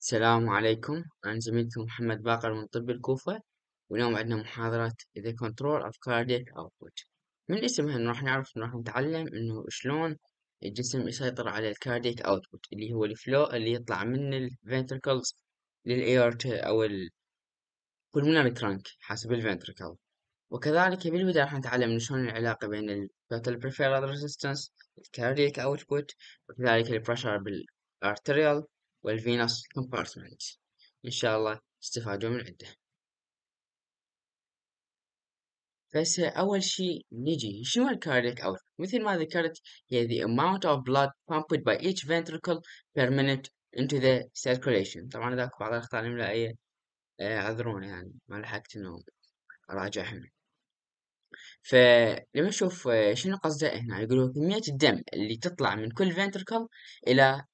السلام عليكم أنا زميلكم محمد باقر من طب الكوفة واليوم عندنا محاضرة The Control of Cardiac Output من اسمها إنه راح نعرف إنه راح نتعلم إنه شلون الجسم يسيطر على الكارديك أوتبوت اللي هو الفلو اللي يطلع من الفنتركلز للإيرتا أو ال pulmonary trunk حسب الفنتركل وكذلك بالبداية راح نتعلم شلون العلاقة بين ال Total Peripheral Resistance الكارديك أوتبوت وكذلك البريشر بالأرتريال والفينوس كومبارتمنت إن شاء الله استفادوا من عنده بس أول شي نجي شنو الكارديك أوت مثل ما ذكرت هي the amount of blood pumped by each ventricle per minute into the circulation طبعا ذاك بعض الأخطاء الإملائية عذروني آه، يعني ما لحقت إنه أراجعها فلما نشوف آه، شنو قصده هنا يقولوا كمية الدم اللي تطلع من كل ventricle إلى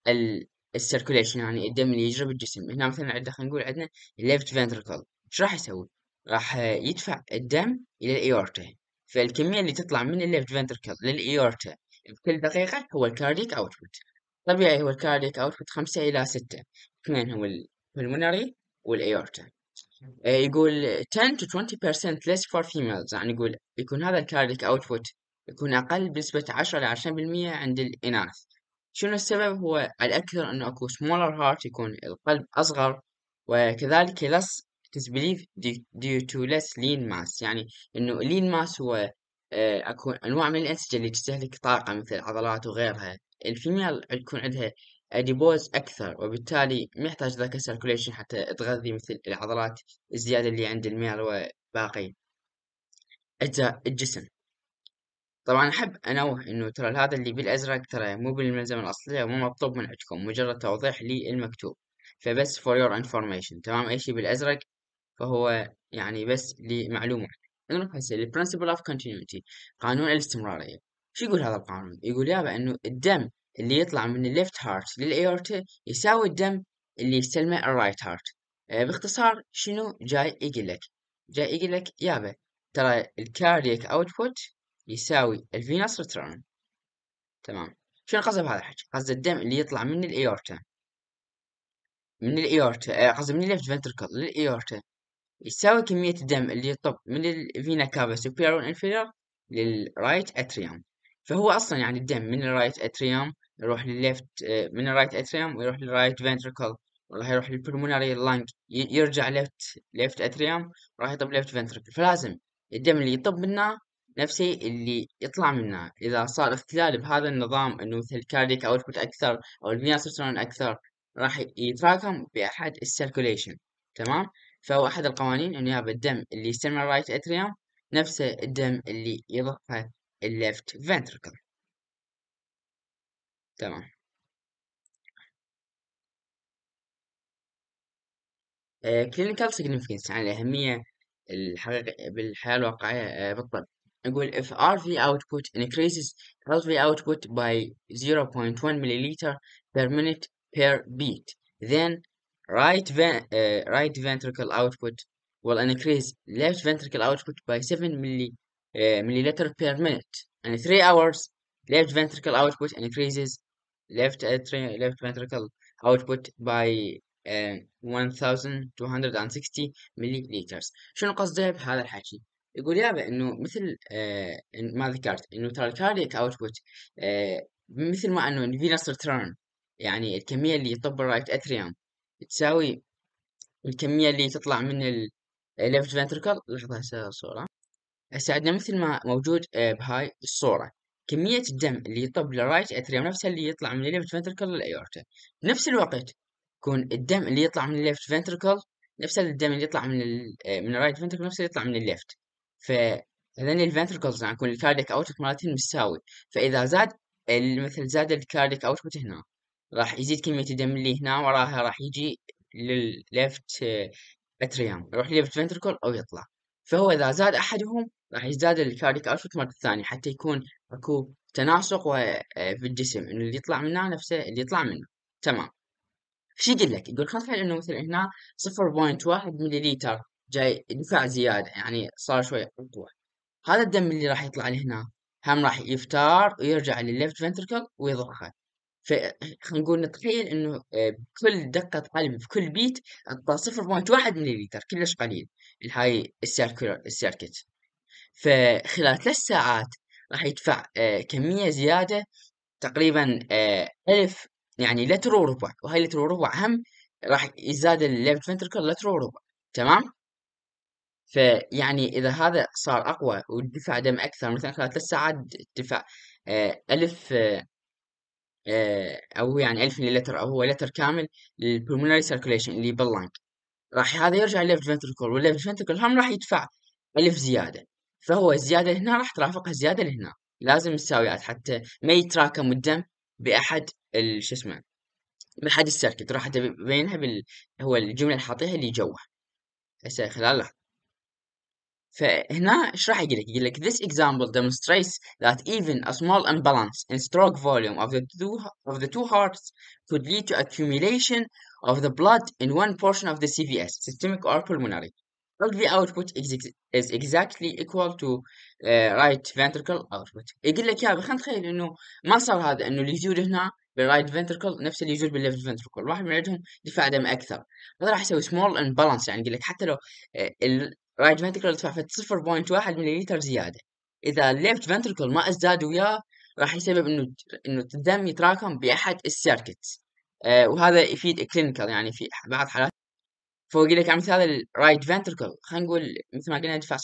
السيركوليشن يعني الدم اللي يجري بالجسم هنا مثلا عندنا خلينا نقول عندنا الليفت فنتركل ايش راح يسوي؟ راح يدفع الدم الى الايورتا فالكميه اللي تطلع من الليفت فنتركل للايورتا بكل دقيقه هو الكارديك اوتبوت طبيعي هو الكارديك اوتبوت خمسة الى ستة اثنين هو البلمونري والايورتا آه، يقول 10 to 20% less for females يعني يقول يكون هذا الكارديك اوتبوت يكون أقل بنسبة 10 ل 20% عند الإناث شنو السبب هو الأكثر أنه أكو smaller heart يكون القلب أصغر وكذلك less disbelief is believed due to less lean mass يعني أنه lean mass هو آه، أكو أنواع من الأنسجة اللي تستهلك طاقة مثل العضلات وغيرها الفيميل يكون عندها أديبوز أكثر وبالتالي ما يحتاج ذاك السيركوليشن حتى تغذي مثل العضلات الزيادة اللي عند الميل وباقي أجزاء الجسم طبعا أحب أنوه إنه ترى هذا اللي بالأزرق ترى مو بالملزمة الأصلية ومو مطلوب من عندكم مجرد توضيح للمكتوب فبس for your information تمام أي شيء بالأزرق فهو يعني بس لمعلومة نروح هسه لل principle of continuity قانون الاستمرارية شو يقول هذا القانون؟ يقول يابا إنه الدم اللي يطلع من الليفت هارت للأيورتا يساوي الدم اللي يستلمه الرايت آه، هارت باختصار شنو جاي يقول لك؟ جاي يقول لك يابا ترى الكاردياك اوتبوت يساوي الفينوس ريتيرن تمام شنو قصدي بهذا الحكي قصدي الدم اللي يطلع من الايورتا من الايورتا آه، قصدي من الليفت فنتركل للايورتا يساوي كمية الدم اللي يطب من الفينا كافا سوبيريور والانفيريور للرايت اتريوم فهو اصلا يعني الدم من الرايت اتريوم يروح للليفت آه، من الرايت اتريوم ويروح للرايت فنتركل وراح يروح للبلموناري لانج يرجع ليفت ليفت اتريوم وراح يطب ليفت فنتركل فلازم الدم اللي يطب منه نفسي اللي يطلع منها إذا صار اختلال بهذا النظام إنه مثل الكارديك أوتبوت أكثر أو البنياسرسون أكثر راح يتراكم بأحد السيركوليشن تمام فهو أحد القوانين إنه يابا الدم اللي يستمر رايت أتريوم نفسه الدم اللي يضخه الليفت فنتركل تمام كلينيكال سيجنفكنس عن الأهمية الحقيقية بالحياة الواقعية آه، بالطب نقول if RV output increases LV output by 0.1 milliliter per minute per beat then right, uh, right ventricle output will increase left ventricle output by 7 milli, uh, milliliter per minute and 3 hours left ventricle output increases left, uh, left ventricle output by uh, 1260 milliliters شنو قصدها بهذا الحكي يقول يابا انه مثل آه ما ذكرت انه ترى الكارديك اوتبوت آه، مثل ما انه الفينس ريترن يعني الكمية اللي يطب الرايت اتريوم تساوي الكمية اللي تطلع من الليفت فنتركل لحظة هسه الصورة هسه عندنا مثل ما موجود آه، بهاي الصورة كمية الدم اللي يطب للرايت اتريوم نفسها اللي يطلع من الليفت فنتركل للايورتا بنفس الوقت يكون الدم اللي يطلع من الليفت فنتركل نفس الدم اللي يطلع من الـ آه، من الرايت فنتركل نفس اللي يطلع من الليفت فهذين الفنتركلز يكون الكارديك اوتبوت مالتهم متساوي فاذا زاد مثل زاد الكارديك اوتبوت هنا راح يزيد كمية الدم اللي هنا وراها راح يجي للليفت اتريام يروح للليفت فنتركل او يطلع فهو اذا زاد احدهم راح يزداد الكارديك اوتبوت مرة الثاني حتى يكون اكو تناسق في الجسم انه اللي يطلع منه نفسه اللي يطلع منه تمام شو يقول لك؟ يقول خلينا نتخيل انه مثلا هنا 0.1 بوينت مليليتر جاي دفاع زيادة يعني صار شوي ركوع هذا الدم اللي راح يطلع لهنا هم راح يفتار ويرجع للليفت فنتركل ويضخه خلينا نقول نتخيل انه آه، بكل دقة قلب بكل بيت اعطى 0.1 ملليلتر كلش قليل هاي السيركولر السيركت فخلال ثلاث ساعات راح يدفع آه، كمية زيادة تقريبا آه، ألف يعني لتر وربع وهاي لتر وربع هم راح يزاد الليفت فنتركل لتر وربع تمام فيعني إذا هذا صار أقوى ودفع دم أكثر مثلا خلال ثلاث ساعات دفع آه، ألف آه، آه، أو يعني ألف ملي لتر أو هو لتر كامل للبلمونري سيركوليشن اللي باللنج راح هذا يرجع لليفت فنتركل والليفت فنتركل هم راح يدفع ألف زيادة فهو الزيادة هنا راح ترافقها الزيادة لهنا لازم مساويات حتى ما يتراكم الدم بأحد شو اسمه بأحد السيركت راح تبينها بال هو الجملة اللي حاطيها اللي جوه هسه خلال لحظة فهنا يقول لك؟ يقول لك this example demonstrates that even a small imbalance in stroke volume of the two of the two hearts could lead to accumulation of the blood in one portion of the CVS systemic or pulmonary. the output is exactly equal to uh, right ventricle output. يقول لك يابا خلينا نتخيل انه ما صار هذا انه اللي يجود هنا بالرايت فنتركل نفس اللي يجوز بالليفت فنتركل واحد من عندهم دفاع دم اكثر هذا راح يسوي سمول امبالانس يعني يقول لك حتى لو رايت فنتركل يدفع في 0.1 مليلتر زيادة إذا الليفت فنتركل ما ازداد وياه راح يسبب إنه إنه الدم يتراكم بأحد السيركتس آه وهذا يفيد كلينيكال يعني في بعض حالات فوق لك على مثال الرايت فنتركل خلينا نقول مثل ما قلنا يدفع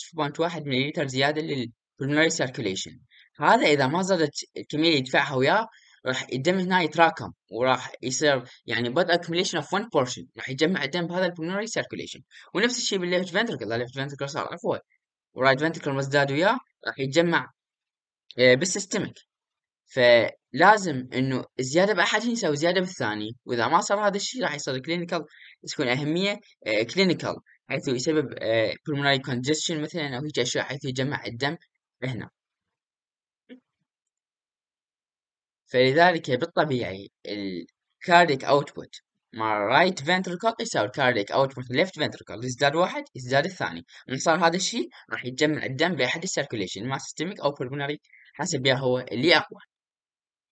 0.1 مليلتر زيادة للبلمونري سيركوليشن هذا إذا ما زادت الكمية اللي يدفعها وياه راح الدم هنا يتراكم وراح يصير يعني باد accumulation اوف one portion راح يجمع الدم بهذا البلمونري سيركوليشن ونفس الشيء بالليفت فنتركل الليفت فنتركل صار عفوا ورايت فنتركل مزداد وياه راح يتجمع آه، بالسيستمك فلازم انه الزياده باحد يسوي زياده بالثاني واذا ما صار هذا الشيء راح يصير كلينيكال تكون اهميه كلينيكال آه، حيث يسبب آه، pulmonary congestion مثلا او هيك اشياء حيث يجمع الدم هنا فلذلك بالطبيعي الكارديك اوتبوت مع الرايت فنتركل يساوي الكارديك اوتبوت ليفت فنتركل يزداد واحد يزداد الثاني من صار هذا الشيء راح يتجمع الدم باحد السيركوليشن ما سيستميك او بلمونري حسب يا هو اللي اقوى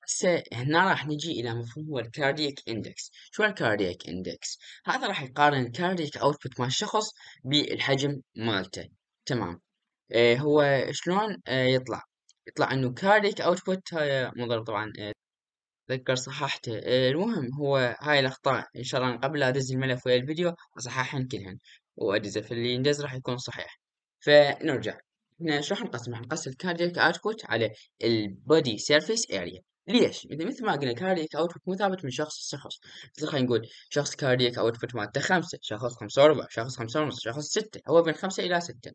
هسه هنا راح نجي الى مفهوم هو الكاردياك اندكس شو الكاردياك اندكس هذا راح يقارن الكاردياك اوتبوت مال الشخص بالحجم مالته تمام إيه، هو شلون إيه، يطلع يطلع انه كاريك اوتبوت هاي منظر طبعا اتذكر آه، صححته آه، المهم هو هاي الاخطاء ان شاء الله قبل لا ادز الملف ويا الفيديو اصححهن كلهن وادزه اللي ينجز راح يكون صحيح فنرجع احنا شو راح نقسم؟ راح نقسم الكاردياك اوتبوت على البودي سيرفيس اريا ليش؟ اذا مثل ما قلنا كارديك اوتبوت مو ثابت من شخص لشخص مثل خلينا نقول شخص كارديك اوتبوت مالته خمسة شخص خمسة وربع شخص خمسة ونص شخص ستة هو بين خمسة إلى ستة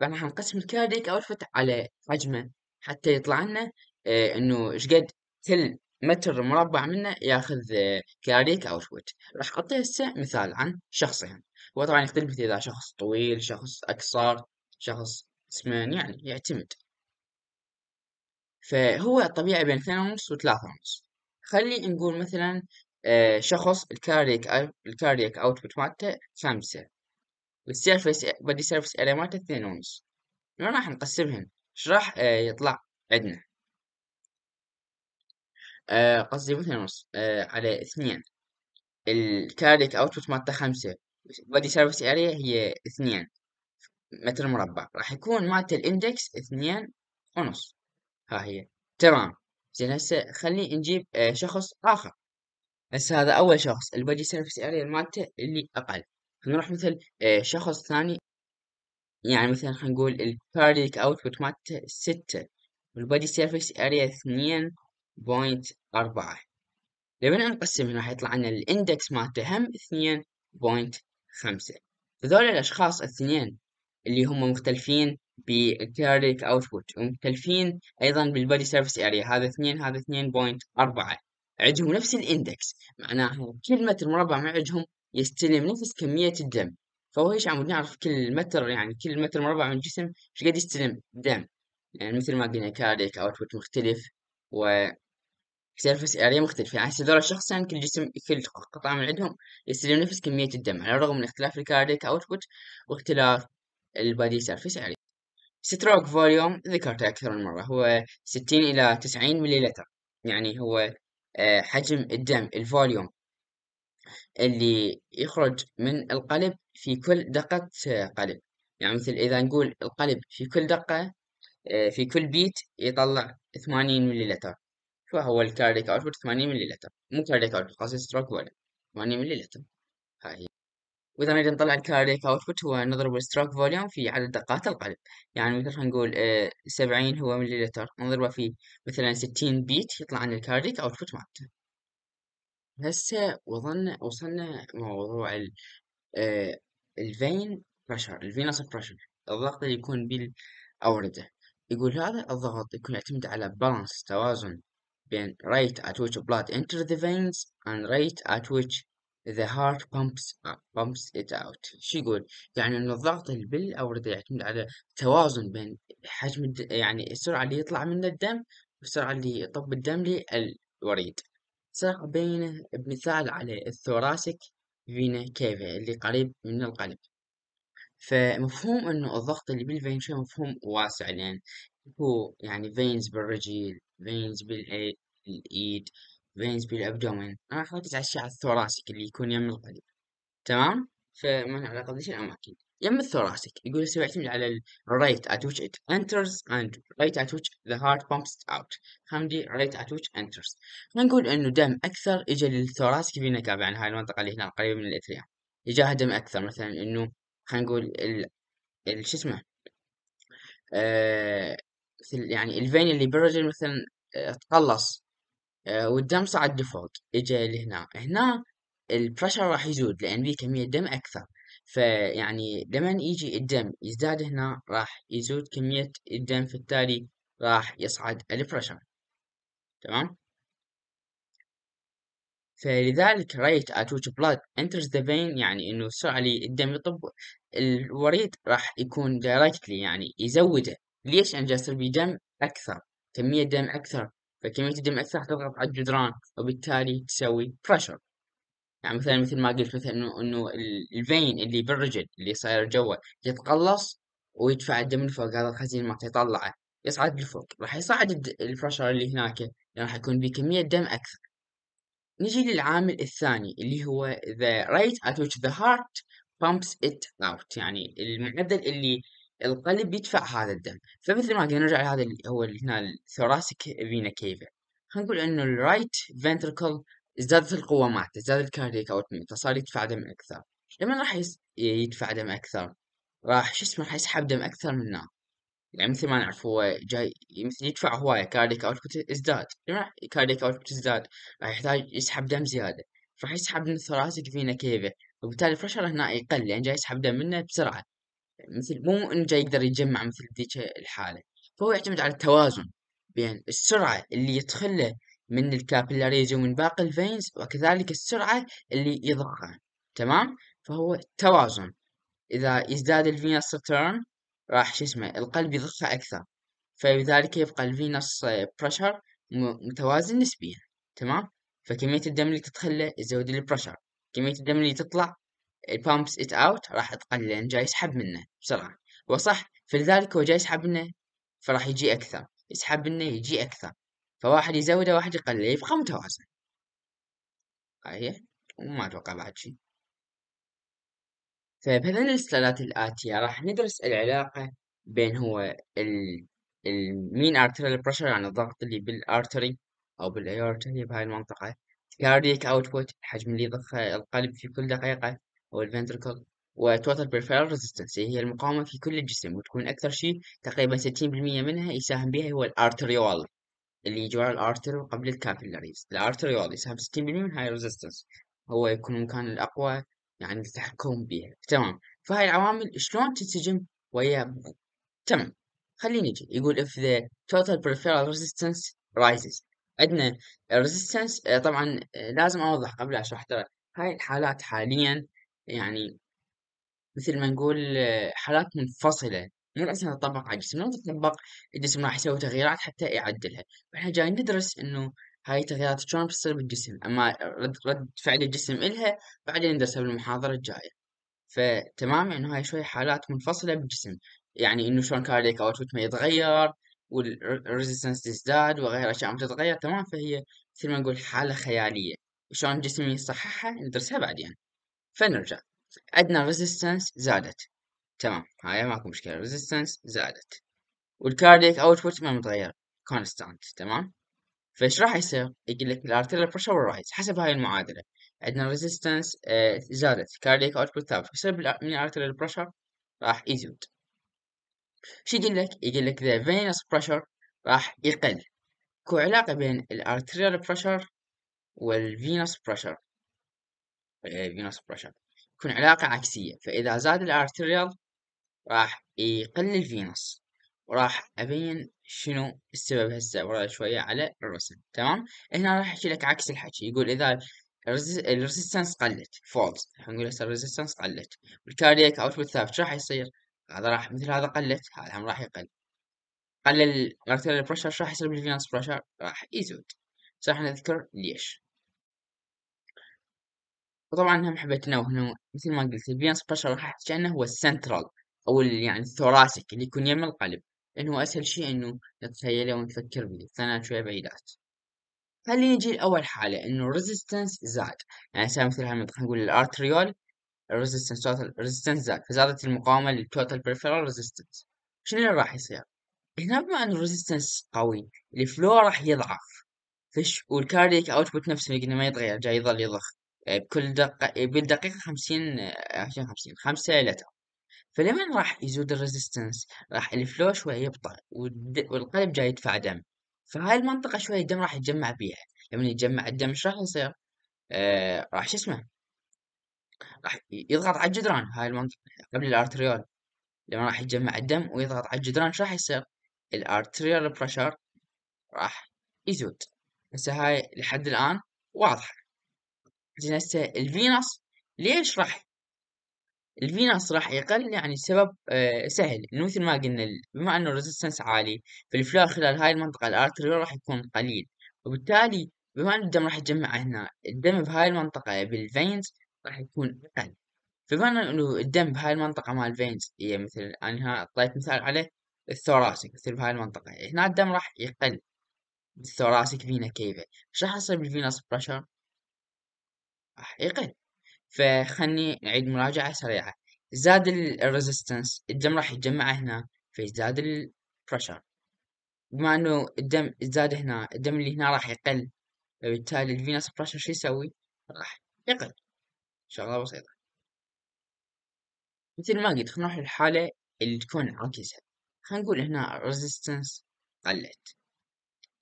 فنحن نقسم الكارديك اوتبوت على حجمه حتى يطلع لنا آه، انه ايش قد كل متر مربع منه ياخذ آه، كاريك اوتبوت راح اعطيه هسه مثال عن شخص هو طبعا يختلف اذا شخص طويل شخص اقصر شخص جسمان يعني يعتمد فهو الطبيعي بين اثنين ونص وثلاثة ونص خلي نقول مثلا آه، شخص الكاريك الكاريك اوتبوت مالته خمسة والسيرفس بدي سيرفس اريا مالته اثنين ونص ما راح نقسمهن راح آه، يطلع عندنا آه، قصدي مثلا نص آه، على اثنين الكاريك اوتبوت مالته خمسة بادي سيرفيس اريا هي اثنين متر مربع راح يكون مالته الاندكس اثنين ونص ها هي تمام زين هسه خلي نجيب شخص اخر هسه هذا اول شخص البادي سيرفيس اريا مالته اللي اقل نروح مثل شخص ثاني يعني مثلا خلينا هنقول البيرديك اوتبوت مالته ستة والبادي سيرفيس اريا اثنين بوينت أربعة لما نقسم هنا حيطلع عنا الاندكس مالته هم اثنين بوينت خمسة هذول الأشخاص الاثنين اللي هم مختلفين بالكارديك اوتبوت ومختلفين أيضا بالبادي سيرفيس اريا هذا اثنين هذا اثنين بوينت أربعة عندهم نفس الاندكس معناها كلمة المربع من عندهم يستلم نفس كمية الدم فهو ايش عم نعرف كل متر يعني كل متر مربع من الجسم ايش قد يستلم دم يعني مثل ما قلنا كاريك اوتبوت مختلف و سيرفس اريا مختلفة يعني هذول الشخصين كل جسم كل قطعة من عندهم يستلم نفس كمية الدم على الرغم من اختلاف الكارديك اوتبوت واختلاف البادي سيرفس اريا ستروك فوليوم ذكرته أكثر من مرة هو ستين إلى تسعين مليلتر يعني هو آه، حجم الدم الفوليوم اللي يخرج من القلب في كل دقة قلب يعني مثل إذا نقول القلب في كل دقة آه، في كل بيت يطلع 80 مليلتر فهو الكارديك اوتبوت 80 مليلتر مو كارديك اوتبوت قصدي ستروك ولا 80 مليلتر هاي هي وإذا نريد نطلع الكارديك اوتبوت هو نضرب الستروك فوليوم في عدد دقات القلب يعني مثلا نقول 70 آه، هو مليلتر نضربه في مثلا 60 بيت يطلع عن الكارديك اوتبوت مالته هسه وصلنا وصلنا موضوع ال الفين بريشر الفينوس بريشر الضغط اللي يكون بالأوردة يقول هذا الضغط يكون يعتمد على بالانس توازن بين rate at which blood enters the veins and rate at which the heart pumps uh, pumps it out شو يقول يعني ان الضغط اللي بالاوردة يعتمد على توازن بين حجم الد... يعني السرعة اللي يطلع منه الدم والسرعة اللي يطب الدم للوريد صار بين بمثال على الثوراسيك فينا كيفا اللي قريب من القلب فمفهوم انه الضغط اللي بالفين شوي مفهوم واسع لان هو يعني فينز بالرجل فينز بالايد فينز بالابدومين انا راح اركز على الشيء على الثوراسيك اللي يكون يم القلب تمام فما له علاقه بذيك الاماكن يم ثوراسك يقول يصير يعتمد على rate at which it enters and rate at which the heart pumps out خمدي rate at which enters نقول انه دم اكثر اجى للثوراسك في نكابة عن هاي المنطقة اللي هنا قريبة من الاثرياء اجاها دم اكثر مثلا انه خلينا نقول ال شو اسمه آه مثل يعني الفين اللي بالرجل مثلا آه، تقلص آه والدم صعد لفوق اجى لهنا هنا البريشر راح يزود لان في كمية دم اكثر فيعني لمن يجي الدم يزداد هنا راح يزود كمية الدم فبالتالي راح يصعد البرشر تمام فلذلك ريت اتوتش بلاد انترز ذا فين يعني انه السرعة اللي الدم يطب الوريد راح يكون دايركتلي يعني يزوده ليش انا جاسر بي دم اكثر كمية دم اكثر فكمية الدم اكثر تضغط على الجدران وبالتالي تسوي pressure يعني مثلا مثل ما قلت مثلا انه انه الفين اللي بالرجل اللي صاير جوا يتقلص ويدفع الدم لفوق هذا الخزين ما يطلعه يصعد لفوق راح يصعد البرشر اللي هناك لان يعني راح يكون بكمية دم اكثر نجي للعامل الثاني اللي هو the rate at which the heart pumps it out يعني المعدل اللي القلب يدفع هذا الدم فمثل ما قلنا نرجع لهذا اللي هو هنا الثوراسيك فينا كيفا خلينا نقول انه الرايت ventricle ازدادت القوة مالته زاد الكارديك اوت فصار يدفع دم أكثر لما راح يس... يدفع دم أكثر راح شو اسمه راح يسحب دم أكثر منه يعني مثل ما نعرف هو جاي مثل يدفع هواية كارديك اوت ازداد لما راح كارديك اوتبوت ازداد راح يحتاج يسحب دم زيادة راح يسحب من الثراسك فينا كيفه وبالتالي البريشر هنا يقل لأن يعني جاي يسحب دم منه بسرعة مثل مو إنه جاي يقدر يجمع مثل ذيك الحالة فهو يعتمد على التوازن بين السرعة اللي يدخله من الكابيلاريزم ومن باقي الفينز وكذلك السرعة اللي يضخها تمام فهو توازن إذا يزداد الفينس ترن راح شو اسمه القلب يضخه أكثر فبذلك يبقى الفينس بريشر متوازن نسبيا تمام فكمية الدم اللي تدخل له تزود البريشر كمية الدم اللي تطلع البامبس ات اوت راح تقل لأن جاي يسحب منه بسرعة وصح فلذلك هو جاي يسحب منه فراح يجي أكثر يسحب منه يجي أكثر فواحد يزوده واحد يقلله يبقى متوازن هاي وما أتوقع بعد شي فبهذين طيب، السلالات الآتية راح ندرس العلاقة بين هو المين arterial بريشر يعني الضغط اللي بالارتري أو بالأيورتا اللي بهاي المنطقة cardiac output الحجم اللي يضخه القلب في كل دقيقة أو الفنتركل وتوتال بريفيرال ريزيستنس هي المقاومة في كل الجسم وتكون أكثر شيء تقريبا 60% منها يساهم بها هو الارتريول اللي جوا الارتر قبل الكابيلاريز الارتر يعطي يسحب 60% من هاي الريزيستنس هو يكون المكان الأقوى يعني التحكم بها تمام فهاي العوامل شلون تنسجم ويا بعض تمام خلينا نجي يقول if the total peripheral resistance rises عندنا resistance آه، طبعا آه، لازم اوضح قبل اشرح ترى هاي الحالات حاليا يعني مثل ما نقول آه، حالات منفصلة مو لازم نطبق على الجسم لو تطبق الجسم راح يسوي تغييرات حتى يعدلها فاحنا جايين ندرس انه هاي التغييرات شلون بتصير بالجسم اما رد, رد فعل الجسم الها بعدين ندرسها بالمحاضرة الجاية فتمام انه هاي شوية حالات منفصلة بالجسم يعني انه شلون كارديك اوتبوت ما يتغير والريزيستنس تزداد وغير اشياء ما تتغير تمام فهي مثل ما نقول حالة خيالية شلون الجسم يصححها ندرسها بعدين فنرجع عندنا ريزيستنس زادت تمام هاي ماكو مشكلة ريزيستنس زادت والكارديك اوتبوت ما متغير كونستانت تمام فايش راح يصير؟ يقول لك الارتيريال بريشر رايز حسب هاي المعادلة عندنا ريزيستنس زادت كارديك اوتبوت ثابت بسبب من الارتيريال بريشر راح يزيد شو يقول لك؟ يقول لك the venous pressure راح يقل اكو علاقة بين الارتيريال بريشر والفينوس بريشر فينوس بريشر تكون علاقة عكسية فإذا زاد الارتيريال راح يقلل فينوس وراح أبين شنو السبب هسه ورا شوية على الرسم تمام هنا راح أحكي لك عكس الحكي يقول إذا الريزستنس قلت فولز راح نقول هسه الريزستنس قلت والكاردياك اوتبوت ثابت راح يصير هذا راح مثل هذا قلت هذا هم راح يقل قلل الارتيريال بريشر راح يصير بالفينس بريشر راح يزود راح نذكر ليش وطبعا هم حبيت انه مثل ما قلت الفينس بريشر راح احكي عنه هو السنترال او يعني الثوراسك اللي يكون يم القلب لانه اسهل شيء انه نتخيله ونفكر به الثانية شوية بعيدات خلينا نجي لأول حالة انه resistance زاد يعني سامي مثل خلينا نقول الارتريول resistance total resistance زاد فزادت المقاومة للتوتال peripheral resistance شنو اللي راح يصير؟ هنا بما ان الريزستنس قوي الفلو راح يضعف فش والكارديك اوتبوت نفسه اللي ما يتغير جاي يظل يضخ بكل دقة بالدقيقة خمسين عشان خمسين خمسة لتر فلمن راح يزود الريزيستنس راح الفلو شوي يبطأ والقلب جاي يدفع دم فهاي المنطقة شوي الدم راح يتجمع بيها لما يتجمع الدم ايش راح يصير؟ آه راح شو اسمه؟ راح يضغط على الجدران هاي المنطقة قبل الارتريول لما راح يتجمع الدم ويضغط على الجدران ايش راح يصير؟ الارتريول بريشر راح يزود هسه هاي لحد الان واضحة زين هسه الفينوس ليش راح الفيناس راح يقل يعني السبب آه سهل انه مثل ما قلنا بما انه الريزستنس عالي فالفلو خلال هاي المنطقة الارتريول راح يكون قليل وبالتالي بما ان الدم راح يتجمع هنا الدم بهاي المنطقة بالفينز راح يكون اقل فبما انه الدم بهاي المنطقة مال الفينز هي مثل انا هنا اعطيت مثال عليه الثوراسك مثل بهاي المنطقة هنا الدم راح يقل بالثوراسيك فينا كيفه ايش راح يصير بالفيناس بريشر؟ راح يقل فخلني أعيد مراجعة سريعة زاد resistance الدم راح يتجمع هنا فيزداد البريشر بما انه الدم زاد هنا الدم اللي هنا راح يقل فبالتالي الفينوس بريشر شو يسوي؟ راح يقل شغلة بسيطة مثل ما قلت خلينا نروح للحالة اللي تكون عكسها خلينا نقول هنا الريزستنس قلت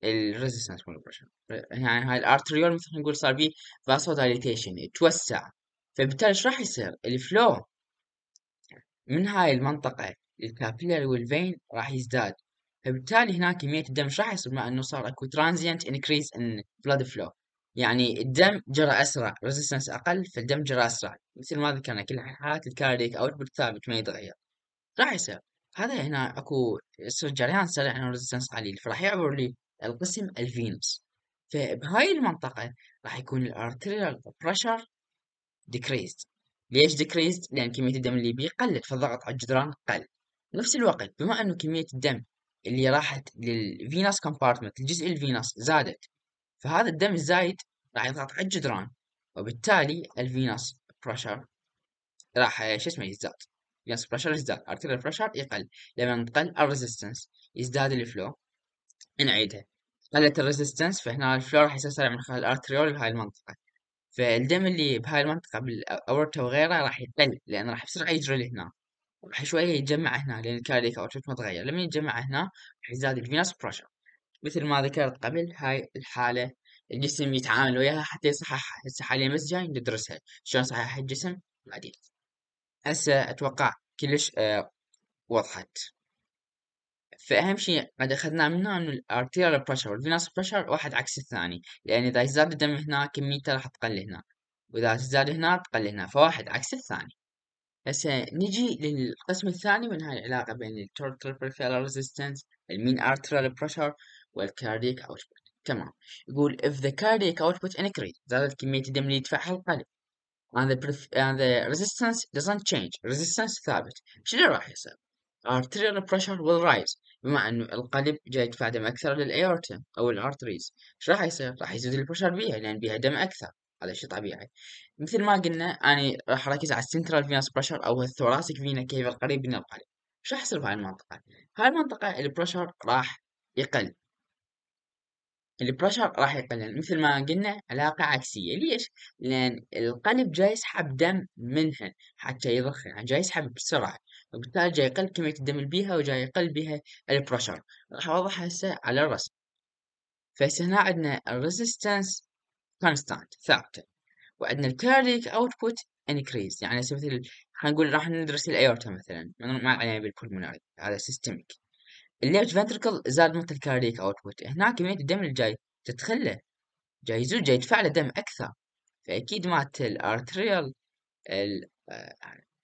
الريزستنس مال البريشر يعني هاي الارتريول مثل نقول صار فيه فاسودايليتيشن توسع فبالتالي ايش راح يصير الفلو من هاي المنطقة الكابيلاري والفين راح يزداد فبالتالي هناك كمية الدم ايش راح يصير مع انه صار اكو ترانزيانت انكريز ان بلاد فلو يعني الدم جرى اسرع ريزيستنس اقل فالدم جرى اسرع مثل ما ذكرنا كل حالات الكارديك او ثابت ما يتغير راح يصير هذا هنا اكو يصير جريان سريع انه ريزيستنس قليل فراح يعبر لي القسم الفينوس فبهاي المنطقة راح يكون الارتيريال بريشر decreased ليش decreased؟ لأن كمية الدم اللي بيه قلت فالضغط على الجدران قل نفس الوقت بما أنه كمية الدم اللي راحت للفيناس كومبارتمنت الجزء الفيناس زادت فهذا الدم الزايد راح يضغط على الجدران وبالتالي الفيناس بريشر راح شو اسمه يزداد الفيناس بريشر يزداد ارتيريال بريشر يقل لما نقل الريزستنس يزداد الفلو نعيدها قلت الريزستنس فهنا الفلو راح يصير سريع من خلال الارتريول لهاي المنطقة فالدم اللي بهاي المنطقة بالأورطة وغيرها راح يقل لأن راح بسرعة يجري لهنا راح شوية يتجمع هنا لأن الكاليك أو ما تغير لما يتجمع هنا راح يزداد الفينوس بريشر مثل ما ذكرت قبل هاي الحالة الجسم يتعامل وياها حتى يصححها هسه حاليا بس جاي ندرسها شلون صحح الجسم بعدين هسه أتوقع كلش أه وضحت فأهم شيء قد أخذناه منها إنه الارتيريال بريشر venous بريشر واحد عكس الثاني لأن إذا زاد الدم هنا كميته راح تقل هنا وإذا زاد هنا تقل هنا فواحد عكس الثاني هسه نجي للقسم الثاني من هاي العلاقة بين resistance بريفيرال ريزيستنس المين ارتيريال بريشر cardiac اوتبوت تمام يقول if the cardiac output increase زادت كمية الدم اللي يدفعها القلب and the, and the resistance doesn't change resistance ثابت شنو راح يصير arterial pressure will rise بما انه القلب جاي يدفع دم اكثر للايورتا او الارتريز ايش راح يصير راح يزيد البشر بيها لان يعني بيها دم اكثر هذا شيء طبيعي مثل ما قلنا أنا راح اركز على السنترال فينس بريشر او الثوراسيك فينا كيف القريب من القلب ايش راح يصير في هاي المنطقه هاي المنطقه البريشر راح يقل البريشر راح يقل يعني مثل ما قلنا علاقة عكسية ليش؟ لأن القلب جاي يسحب دم منها حتى يعني جاي يسحب بسرعة وبالتالي جاي يقل كمية الدم اللي بيها وجاي يقل بيها البرشر راح أوضحها هسه على الرسم فهسه هنا عندنا الريزيستنس كونستانت ثابتة وعندنا الكارديك اوتبوت انكريز يعني هسه مثل خلينا نقول راح ندرس الايورتا مثلا ما علينا يعني بالبولموناري هذا سيستميك الليفت فنتركل زاد مثل الكارديك اوتبوت هنا كمية الدم اللي جاي تتخلى جاي يزود جاي يدفع له دم أكثر فأكيد مالت الارتريال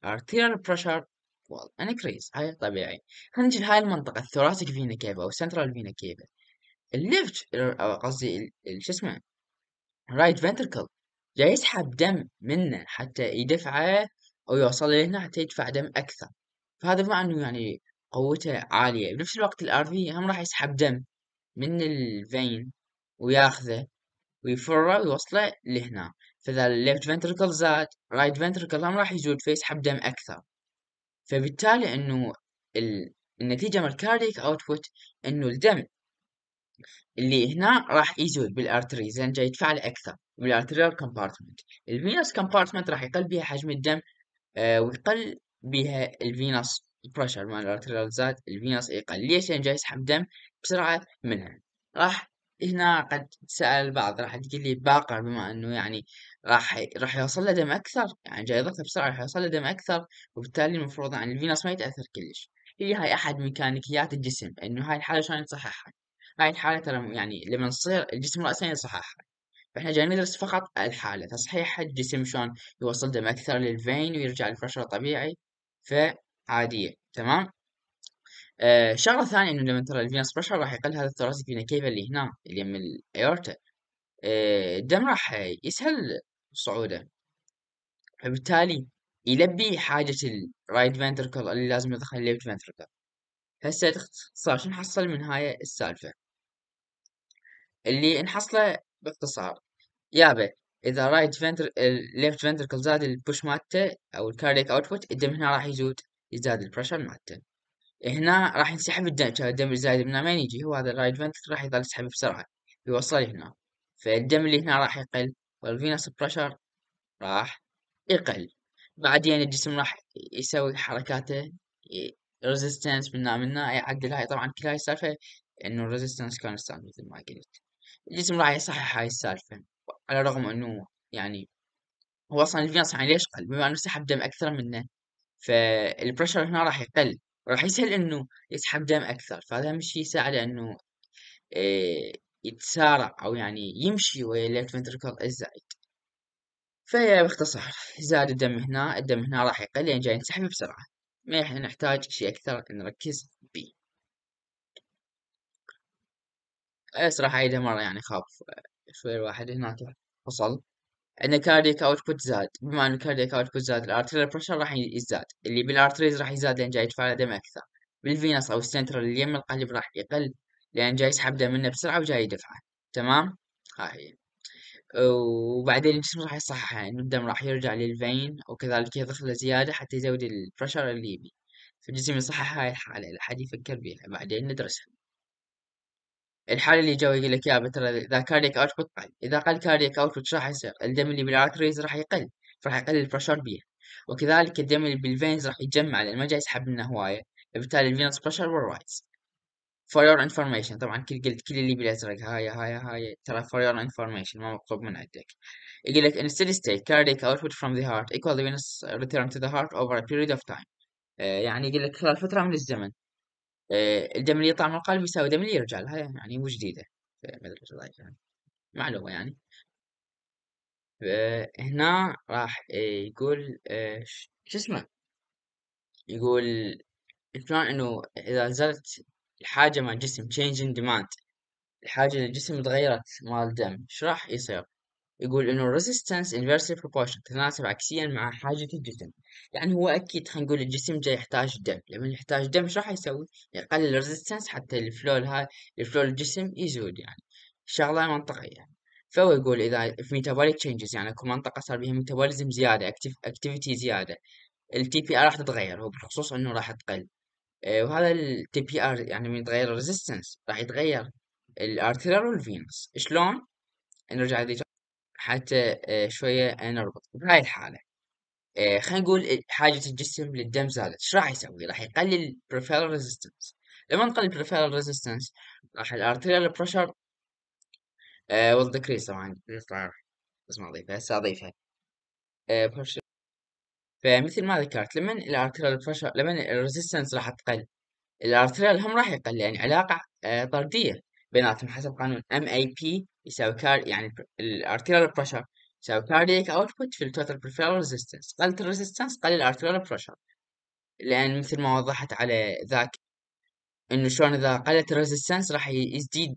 الأرتريال بريشر والله انا كريس هاي طبيعي خلينا نجي لهاي المنطقه الثوراتيك فينا كيفا او سنترال فينا كيفا الليفت قصدي شو اسمه رايت فنتركل جاي يسحب دم منه حتى يدفعه او يوصل لهنا حتى يدفع دم اكثر فهذا مع انه يعني قوته عالية بنفس الوقت الار في هم راح يسحب دم من الفين وياخذه ويفره ويوصله لهنا فاذا الليفت فنتركل زاد رايت فنتركل هم راح يزود فيسحب دم اكثر فبالتالي انه النتيجة من الكارديك اوتبوت انه الدم اللي هنا راح يزود بالارتري لان جاي يتفاعل اكثر بالارتريال كومبارتمنت الفينوس كومبارتمنت راح يقل بها حجم الدم آه ويقل بها الفينوس بريشر مال الارتريال زاد الفينوس يقل ليش لان يعني جاي يسحب دم بسرعة منها راح هنا قد تسأل البعض راح تقول لي باقر بما انه يعني راح راح يوصل له دم اكثر يعني جايضته بسرعه راح يوصل له دم اكثر وبالتالي المفروض يعني الفينوس ما يتاثر كلش هي هاي احد ميكانيكيات الجسم انه هاي الحاله شلون نصححها هاي الحاله ترى يعني لما تصير الجسم راسا يصححها فاحنا جاي ندرس فقط الحاله تصحيح الجسم شلون يوصل دم اكثر للفين ويرجع البرشر الطبيعي فعاديه تمام آه، شغله ثانيه انه لما ترى الفينس بريشر راح يقل هذا الثوراسيك فينا كيف اللي هنا اللي من الايورتا الدم آه، راح يسهل صعوده فبالتالي يلبي حاجة الرايت فنتركل اللي لازم يدخل الليفت فنتركل هسه باختصار شنو نحصل من هاي السالفة اللي نحصله باختصار يابا إذا رايت فنتر الليفت فنتركل زاد البوش مالته أو الكارديك أوتبوت الدم هنا راح يزود يزداد البريشر مالته هنا راح ينسحب الدم الدم الزايد من ما يجي هو هذا الرايد فنتكل راح يظل يسحب بسرعة يوصل هنا فالدم اللي هنا راح يقل والفينس بريشر راح يقل بعدين الجسم راح يسوي حركاته ريزيستنس من منا يعدل هاي طبعا كل هاي السالفة انه الريزيستنس كونستانت مثل ما قلت الجسم راح يصحح هاي السالفة على الرغم انه يعني هو اصلا الفينس يعني ليش قل بما انه سحب دم اكثر منه فالبريشر هنا راح يقل راح يسهل انه يسحب دم اكثر فهذا مش يساعد يساعده انه يتسارع او يعني يمشي ويا الليفت فنتركل الزايد فهي باختصار زاد الدم هنا الدم هنا راح يقل لان يعني جاي ينسحب بسرعة ما احنا نحتاج شيء اكثر نركز بي أه، صراحة راح مرة يعني خاف شوي آه، الواحد هناك وصل ان كارديك اوتبوت زاد بما ان كارديك اوتبوت زاد الارتريال بريشر راح يزداد اللي بالارتريز راح يزاد لان جاي يدفع دم اكثر بالفينس او السنترال اليم القلب راح يقل لان جاي يسحب دم منه بسرعه وجاي يدفعه تمام ها هي وبعدين الجسم راح يصحح يعني الدم راح يرجع للفين وكذلك يضخ له زياده حتى يزود البريشر اللي يبي فالجسم يصحح هاي الحاله لحد يفكر بيها بعدين ندرسها الحاله اللي جاوي يقول لك يا ترى اذا كاريك اوتبوت قل اذا قل كارديك اوتبوت راح يصير الدم اللي بالارتريز راح يقل راح يقل البريشر بيه وكذلك الدم اللي بالفينز راح يتجمع لان ما جاي يسحب منه هوايه فبالتالي الفينز بريشر will rise for your information طبعا كل قلت كل اللي بالازرق هاي هاي هاي ترى for your information ما مطلوب من عندك يقول لك in steady state كارديك اوتبوت فروم ذا هارت ايكوال ذا venous ريتيرن تو ذا هارت اوفر ا بيريد اوف تايم يعني يقول لك خلال فترة من الزمن آه، الدم اللي يطلع من القلب يساوي دم اللي يرجع لها يعني مو جديدة في مدرسه إيش معلومة يعني آه، هنا راح آه، يقول شو اسمه يقول شلون انه اذا زادت الحاجة مع الجسم change in demand الحاجة للجسم تغيرت مال الدم ايش راح يصير يقول انه الريزستنس انفرسلي بروبورشن تناسب عكسيا مع حاجة الجسم لان يعني هو اكيد خلينا نقول الجسم جاي يحتاج دم لما يحتاج دم شو راح يسوي؟ يقلل الريزستنس حتى الفلو هاي الفلو الجسم يزود يعني شغلة منطقية يعني. فهو يقول اذا في ميتابوليك تشينجز يعني اكو منطقة صار بها ميتابوليزم زيادة اكتيفيتي زيادة التي بي ار راح تتغير بالخصوص انه راح تقل آه، وهذا التي بي ار يعني من يتغير الريزستنس راح يتغير الارتيرال والفينس شلون؟ نرجع حتى آه، شوية نربط بهاي الحالة آه، خلينا نقول حاجة الجسم للدم زادت ايش راح يسوي راح يقلل البريفيرال resistance لما نقلل البريفيرال resistance راح الارتيريال بريشر will decrease طبعا بس ما اضيفها هسه اضيفها آه، فمثل ما ذكرت لما الارتيريال بريشر لما الريزيستنس راح تقل الارتيريال هم راح يقل يعني علاقة طردية بيناتهم حسب قانون MAP يساوي كار يعني الارتيرال بريشر يساوي كاردياك اوتبوت في التوتال بريفيرال ريزيستنس قلت الريزيستنس قل arterial بريشر لان مثل ما وضحت على ذاك انه شلون اذا قلت الريزيستنس راح يزيد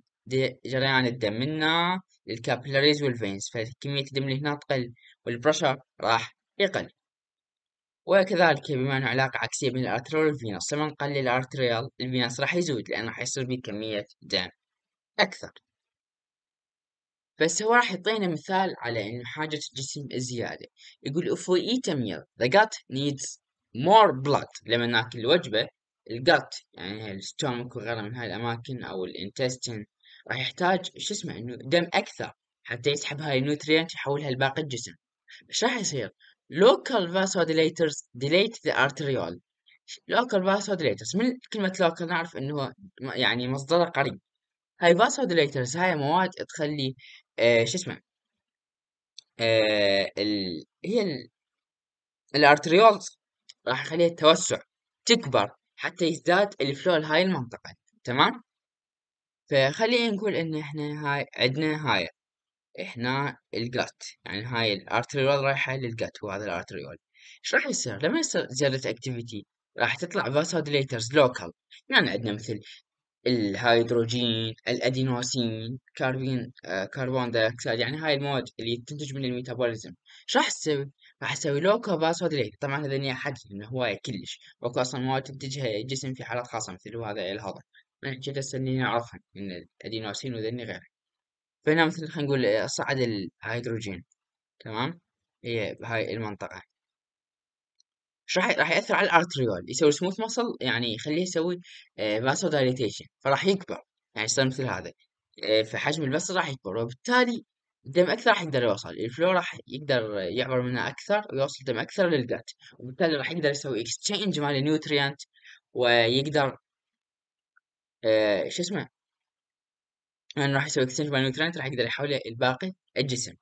جريان الدم منا للكابيلاريز والفينز فكمية الدم اللي هنا تقل والبرشر راح يقل وكذلك بما انه علاقة عكسية بين الارتريال venous لما نقلل الارتريال venous راح يزود لان راح يصير فيه كمية دم اكثر بس هو راح يعطينا مثال على إنه حاجة الجسم زيادة يقول if we eat a meal the gut needs more blood لما ناكل وجبة الجت يعني الستومك وغيره من هاي الأماكن أو الانتستين راح يحتاج شو اسمه إنه دم أكثر حتى يسحب هاي النوتريانت يحولها لباقي الجسم ايش راح يصير؟ local vasodilators delete the arteriole local vasodilators من كلمة local نعرف انه يعني مصدره قريب هاي vasodilators هاي مواد تخلي آه، شو اسمه آه، ال... هي ال... الارتريولز راح يخليها توسع تكبر حتى يزداد الفلو لهاي المنطقة تمام فخلينا نقول ان احنا هاي عندنا هاي احنا الجات يعني هاي الارتريول رايحة للجات وهذا الارتريول ايش راح يصير لما يصير زيادة اكتيفيتي راح تطلع فاسودليترز لوكال يعني عندنا مثل الهيدروجين الادينوسين كاربين آه كربون دايوكسيد يعني هاي المواد اللي تنتج من الميتابوليزم شو راح تسوي؟ راح اسوي له كوباسودريت طبعا هذا اني احد من هواية كلش واكو اصلا مواد تنتجها الجسم في حالات خاصة مثل هذا الهضم انا كذا سنين اعرفها من الادينوسين وذني غيره فهنا مثل خلينا نقول صعد الهيدروجين تمام هي بهاي المنطقة ايش راح راح ياثر على الارتريول يسوي سموث مصل يعني يخليه يسوي فاسو آه، دايليتيشن فراح يكبر يعني يصير مثل هذا آه، فحجم البصل راح يكبر وبالتالي الدم اكثر راح يقدر يوصل الفلو راح يقدر يعبر منه اكثر ويوصل دم اكثر للجات وبالتالي راح يقدر يسوي اكستشينج مال النيوتريانت ويقدر آه، شو اسمه يعني راح يسوي اكستشينج مال النيوتريانت راح يقدر يحوله الباقي الجسم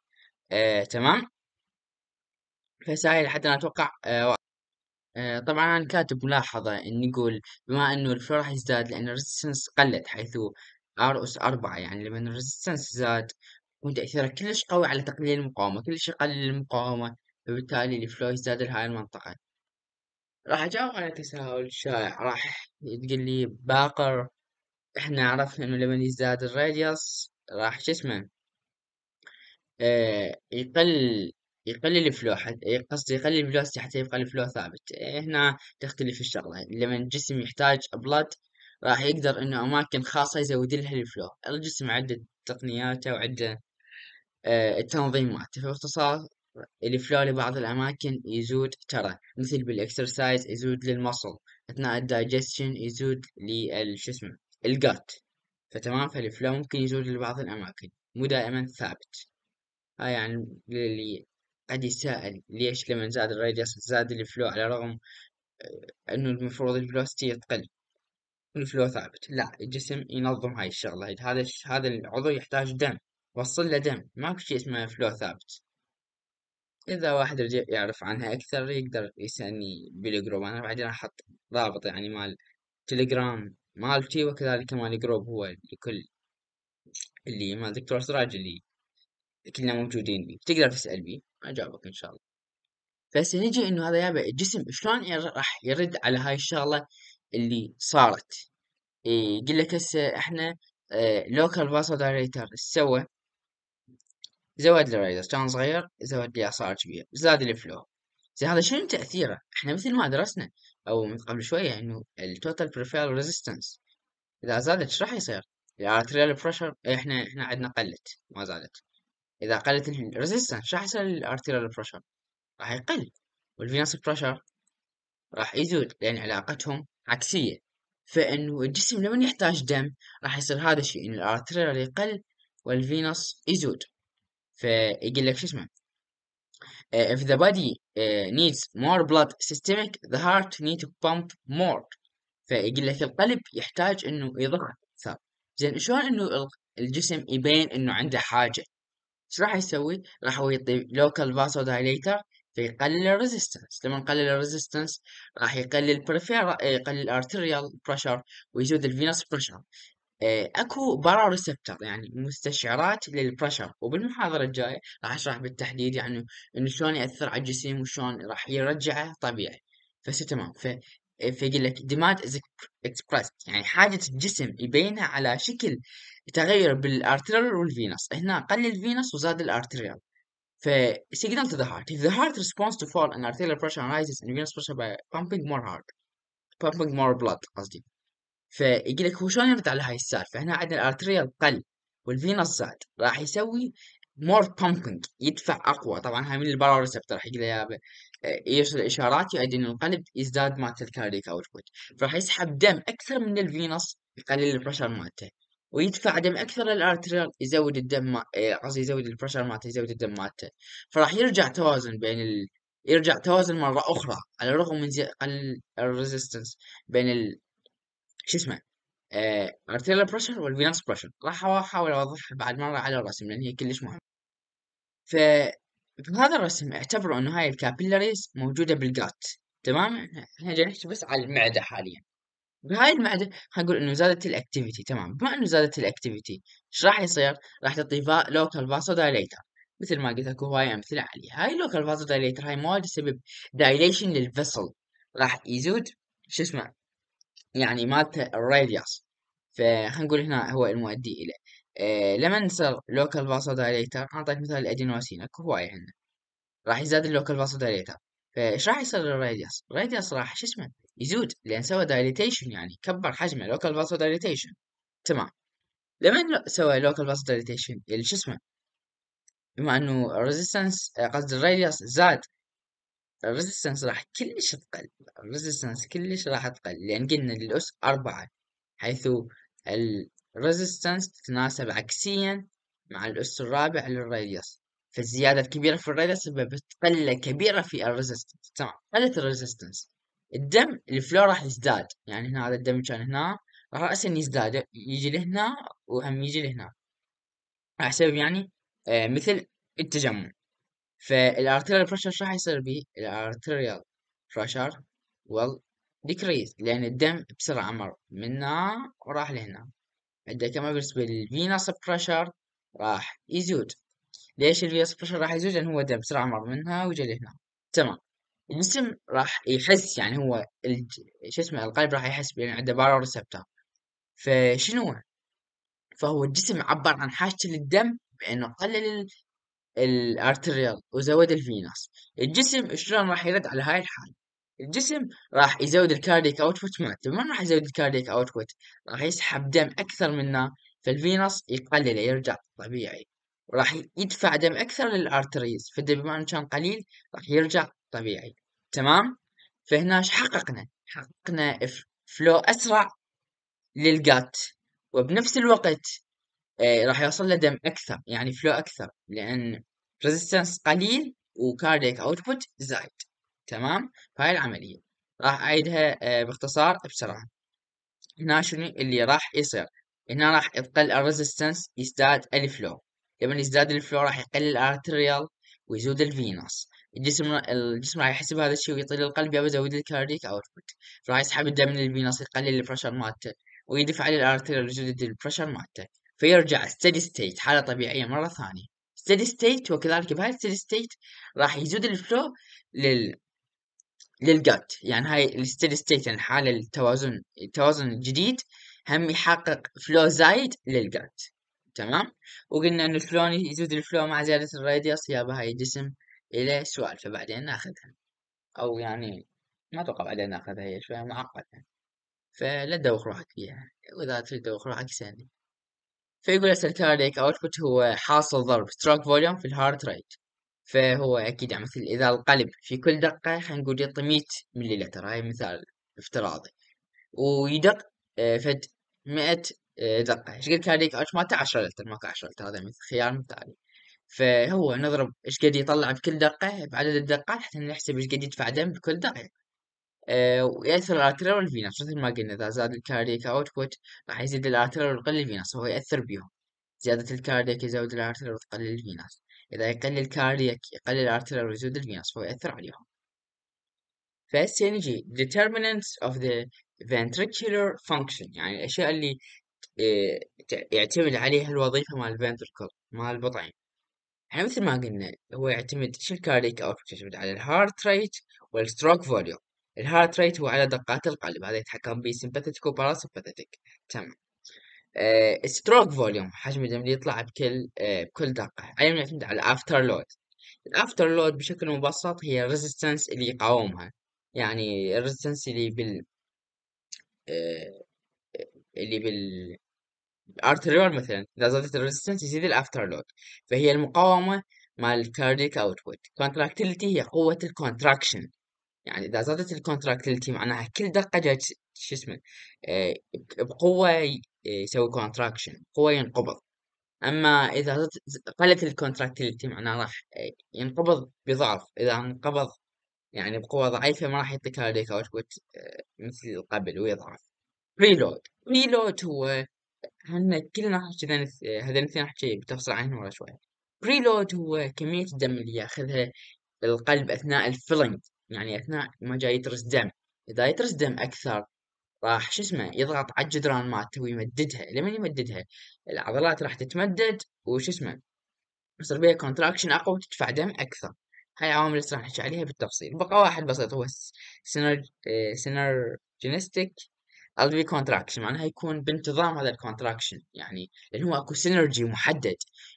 آه تمام فسهل حتى انا اتوقع آه آه، طبعا كاتب ملاحظة إن يقول بما إنه الفلو راح يزداد لأن الريزستنس قلت حيث ار اس أربعة يعني لما الريزستنس زاد يكون تأثيره كلش قوي على تقليل المقاومة كلش يقلل المقاومة فبالتالي الفلو يزداد لهاي المنطقة راح أجاوب على تساؤل الشائع راح تقول لي باقر إحنا عرفنا إنه لما يزداد الراديوس راح شو اسمه آه يقل يقلل الفلو حتى إيه، قصدي يقلل فيلوسيتي حتى يبقى الفلو ثابت إيه، هنا تختلف الشغلة لما الجسم يحتاج بلد راح يقدر انه اماكن خاصة يزود لها الفلو الجسم عدة تقنياته وعدة آه، التنظيمات في اختصار الفلو لبعض الأماكن يزود ترى مثل بالإكسرسايز يزود للمصل أثناء الدايجستشن يزود لشو اسمه الجات فتمام فالفلو ممكن يزود لبعض الأماكن مو دائما ثابت هاي يعني اللي ادي يتساءل ليش لما زاد الراديوس زاد الفلو على الرغم آه، انه المفروض الفلوستي تقل الفلو ثابت لا الجسم ينظم هاي الشغلة هذا هذا العضو يحتاج دم وصل له دم ماكو شيء اسمه فلو ثابت إذا واحد يعرف عنها أكثر يقدر يسألني بالجروب أنا بعدين أحط رابط يعني مال تليجرام مالتي وكذلك مال جروب هو لكل اللي مال دكتور سراج اللي كنا موجودين بيه تقدر تسأل بيه أجاوبك إن شاء الله بس نجي إنه هذا يابا الجسم شلون راح يرد على هاي الشغلة اللي صارت يقول لك هسه إحنا لوكال فاسو دايريتر سوى زود الريدر كان صغير زود صار كبير زاد الفلو زي هذا شنو تأثيره احنا مثل ما درسنا او من قبل شوية انه التوتال بريفيرال ريزيستنس اذا زادت ايش راح يصير الارتريال بريشر احنا احنا عندنا قلت ما زادت إذا قلت الريزيستنس شو راح يصير للأرتيريال بريشر؟ راح يقل والفينوس بريشر راح يزول لأن علاقتهم عكسية فإنه الجسم لما يحتاج دم راح يصير هذا الشيء إن الأرتيريال يقل والفينوس يزود فيقول لك شو اسمه Uh, if the body uh, needs more blood systemic the heart need to pump more فيقول لك القلب يحتاج انه يضخ اكثر طيب، زين شلون انه الجسم يبين انه عنده حاجه ايش راح يسوي؟ راح هو يعطي لوكال دايليتر فيقلل الريزستنس، لما نقلل الريزستنس راح يقلل بريفير يقلل الارتيريال بريشر ويزود الفينوس بريشر آه، اكو بارا ريسبتر يعني مستشعرات للبرشر وبالمحاضرة الجاية راح اشرح بالتحديد يعني انه شلون يأثر على الجسم وشلون راح يرجعه طبيعي فسي تمام ف فيقول لك demand is expressed يعني حاجة الجسم يبينها على شكل تغير بالارتريال والفينس هنا قل الفينس وزاد ف فسيجنال تو the heart if the heart responds to fall and arterial pressure rises and venous pressure by pumping more heart pumping more blood قصدي فيجي لك هو شلون يرد على هاي السالفه هنا عندنا الارتريال قل والفينس زاد راح يسوي more pumping يدفع اقوى طبعا هاي من البارا ريسبت راح يقدر يرسل اشارات يؤدي ان القلب يزداد مالت الكارديك اوتبوت فراح يسحب دم اكثر من الفينس يقلل البريشر مالته ويدفع دم اكثر للارتريال يزود الدم إيه، قصدي يزود البريشر مالته يزود الدم مالته فراح يرجع توازن بين ال... يرجع توازن مره اخرى على الرغم من زي... الريزيستنس بين ال... شو اسمه الارتريال بريشر والفينس بريشر راح احاول اوضحها بعد مره على الرسم لان هي كلش مهمه ف هذا الرسم اعتبروا انه هاي الكابيلاريز موجوده بالجات تمام احنا جاي نحكي بس على المعده حاليا بهاي المعدة خلينا نقول انه زادت الاكتيفيتي تمام بما انه زادت الاكتيفيتي ايش راح يصير؟ راح تعطي لوكال فاسو دايليتر مثل ما قلت اكو هواية امثلة عليها هاي لوكال فاسو دايليتر هاي مواد تسبب دايليشن للفصل راح يزود شو اسمه يعني مالته الراديوس فخلينا نقول هنا هو المؤدي الى إيه لما نصير لوكال فاسو دايليتر اعطيك مثال الادينوسين اكو هواية عندنا راح يزاد اللوكال فاسو دايليتر فايش راح يصير للراديوس؟ الراديوس راح شو اسمه يزود لان سوى دايليتيشن يعني كبر حجمه لوكال فاسو دايليتيشن تمام لما سوى لوكال فاسو دايليتيشن اللي شو اسمه بما انه الريزيستنس قصدي الراديوس زاد الريزيستنس راح كلش تقل الريزيستنس كلش راح تقل لان قلنا الاس أربعة حيث الريزيستنس تتناسب عكسيا مع الأس الرابع للراديوس فالزيادة الكبيرة في الرئة سببت قلة كبيرة في الريزستنس تمام قلت الريزستنس الدم الفلو راح يزداد يعني هنا هذا الدم كان هنا راح رأسا يزداد يجي لهنا وهم يجي لهنا راح يسبب يعني آه مثل التجمع فالارتيريال بريشر راح يصير به الارتيريال بريشر ويل ديكريز لأن الدم بسرعة مر من هنا وراح لهنا عندك كما بالنسبة للفينس بريشر راح يزيد ليش الفي اس بريشر راح يزيد لان هو دم بسرعه مر منها وجا لهنا تمام الجسم راح يحس يعني هو الج... شو اسمه القلب راح يحس بان يعني عنده بارو ريسبتر فشنو فهو الجسم عبر عن حاجته للدم بانه قلل الارتريال وزود الفينوس الجسم شلون راح يرد على هاي الحاله الجسم راح يزود الكارديك اوتبوت مالته من راح يزود الكارديك اوتبوت راح يسحب دم اكثر منه فالفينوس يقلله يرجع طبيعي وراح يدفع دم أكثر للأرتريز فالدم بما أنه كان قليل راح يرجع طبيعي تمام فهنا حققنا حققنا فلو أسرع للجات وبنفس الوقت آه راح يوصل له دم أكثر يعني فلو أكثر لأن ريزيستنس قليل وكارديك أوتبوت زايد تمام فهاي العملية راح أعيدها آه باختصار بسرعة هنا شنو اللي راح يصير هنا راح تقل الريزيستنس يزداد الفلو لما يزداد الفلو راح يقل الارتريال ويزود الفينوس الجسم الجسم راح يحسب هذا الشيء ويطير القلب يا بزود الكارديك اوتبوت راح يسحب الدم من الفينوس يقلل البريشر مالته ويدفع للارتريال ويزود البريشر مالته فيرجع ستدي ستيت حاله طبيعيه مره ثانيه ستدي ستيت وكذلك بهاي الستدي ستيت راح يزود الفلو لل للجت يعني هاي الستدي ستيت الحاله التوازن التوازن الجديد هم يحقق فلو زايد للجت تمام وقلنا ان الفلون يزود الفلو مع زيادة الراديوس يابا هاي جسم الى سؤال فبعدين ناخذها او يعني ما اتوقع بعدين ناخذها هي شوية معقدة فلا تدوخ روحك فيها واذا تريد تدوخ روحك سألني فيقول اس الكارديك اوتبوت هو حاصل ضرب ستروك فوليوم في الهارت ريت فهو اكيد يعني مثل اذا القلب في كل دقة خلينا نقول يعطي 100 مليلتر هاي مثال افتراضي ويدق آه، فد مئة دقة إيه، ايش قد كان ريك ما 10 لتر ماكو 10 لتر هذا مثل خيار مثالي فهو نضرب ايش قد يطلع بكل دقة بعدد الدقات حتى نحسب ايش قد يدفع دم بكل دقيقة إيه، ويأثر الارتيريا والفينس مثل ما قلنا إذا زاد الكارديك أوتبوت راح يزيد الارتيريا ويقل الفينس وهو يأثر بيهم زيادة الكارديك يزود الارتيريا وتقلل الفينس إذا يقل الكارديك يقلل الارتيريا ويزود الفينس فهو يأثر عليهم فهسه نجي determinants of the ventricular function يعني الأشياء اللي يعتمد عليها الوظيفة مال البند كول مال البطعين احنا مثل ما قلنا هو يعتمد شو الكارديك يعتمد على الهارت ريت والستروك فوليوم الهارت ريت هو على دقات القلب هذا يتحكم به وبارا وباراسمباثيتيك تمام الستروك ستروك فوليوم حجم الدم اللي يطلع بكل آه، بكل دقة عليهم نعتمد على الافتر لود الافتر لود بشكل مبسط هي الريزيستنس اللي يقاومها يعني الريزيستنس اللي بال آه، اللي بال الارتريول مثلا إذا زادت الريزستنس يزيد الافتر لود فهي المقاومة مال الكارديك اوتبوت كونتراكتيلتي هي قوة الكونتراكشن يعني إذا زادت الكونتراكتيلتي معناها كل دقة جاي شو اسمه آه بقوة آه، يسوي كونتراكشن قوة ينقبض أما إذا قلت الكونتراكتيلتي معناها راح آه، ينقبض بضعف إذا انقبض يعني بقوة ضعيفة ما راح يعطيك هذيك اوتبوت مثل قبل ويضعف ريلود ريلود هو هن كلنا راح هذين الاثنين راح بتفصل عنهم ولا شوي بريلود هو كمية الدم اللي ياخذها القلب أثناء الفيلنج يعني أثناء ما جاي يترس دم إذا يترس دم أكثر راح شو اسمه يضغط على الجدران مالته ويمددها لمن يمددها العضلات راح تتمدد وش اسمه يصير بيها كونتراكشن أقوى وتدفع دم أكثر هاي عوامل راح نحكي عليها بالتفصيل بقى واحد بسيط هو سينر سينرجينستيك I'll be contraction معناها يكون بانتظام هذا الكونتراكشن يعني لأن هو اكو سينرجي محدد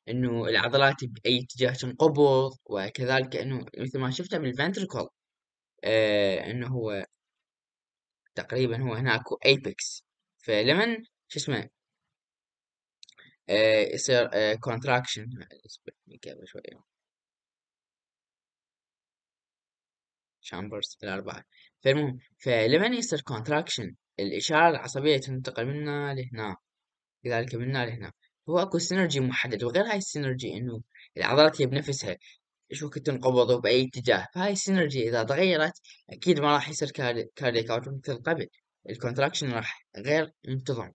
انه العضلات بأي اتجاه تنقبض وكذلك انه مثل ما شفنا بالفنتركل آه انه هو تقريبا هو هنا اكو ايبكس فلمن شو اسمه آه، يصير كونتراكشن آه، قبل شوية شامبرز الأربعة فالمهم فلمن يصير كونتراكشن الإشارة العصبية تنتقل من هنا لهنا كذلك من هنا لهنا هو اكو سينرجي محدد وغير هاي السينرجي انه العضلات هي بنفسها شو كنت تنقبض وبأي اتجاه فهاي السينرجي إذا تغيرت أكيد ما راح يصير كارديك أوت مثل قبل الكونتراكشن راح غير منتظم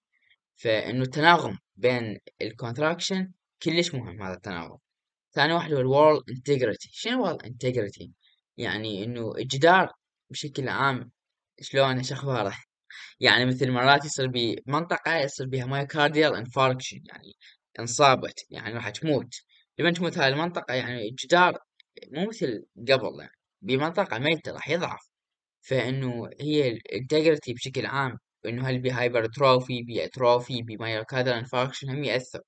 فإنه التناغم بين الكونتراكشن كلش مهم هذا التناغم ثاني واحد هو الوورل انتجريتي شنو الوورل انتجريتي يعني إنه الجدار بشكل عام شلون شخباره يعني مثل مرات يصير بمنطقة يصير بها مايوكارديال انفاركشن يعني انصابت يعني راح تموت لما تموت هاي المنطقة يعني الجدار مو مثل قبل يعني بمنطقة ميتة راح يضعف فإنه هي الانتجرتي بشكل عام إنه هل بهايبرتروفي بأتروفي بمايوكارديال انفاركشن هم يأثر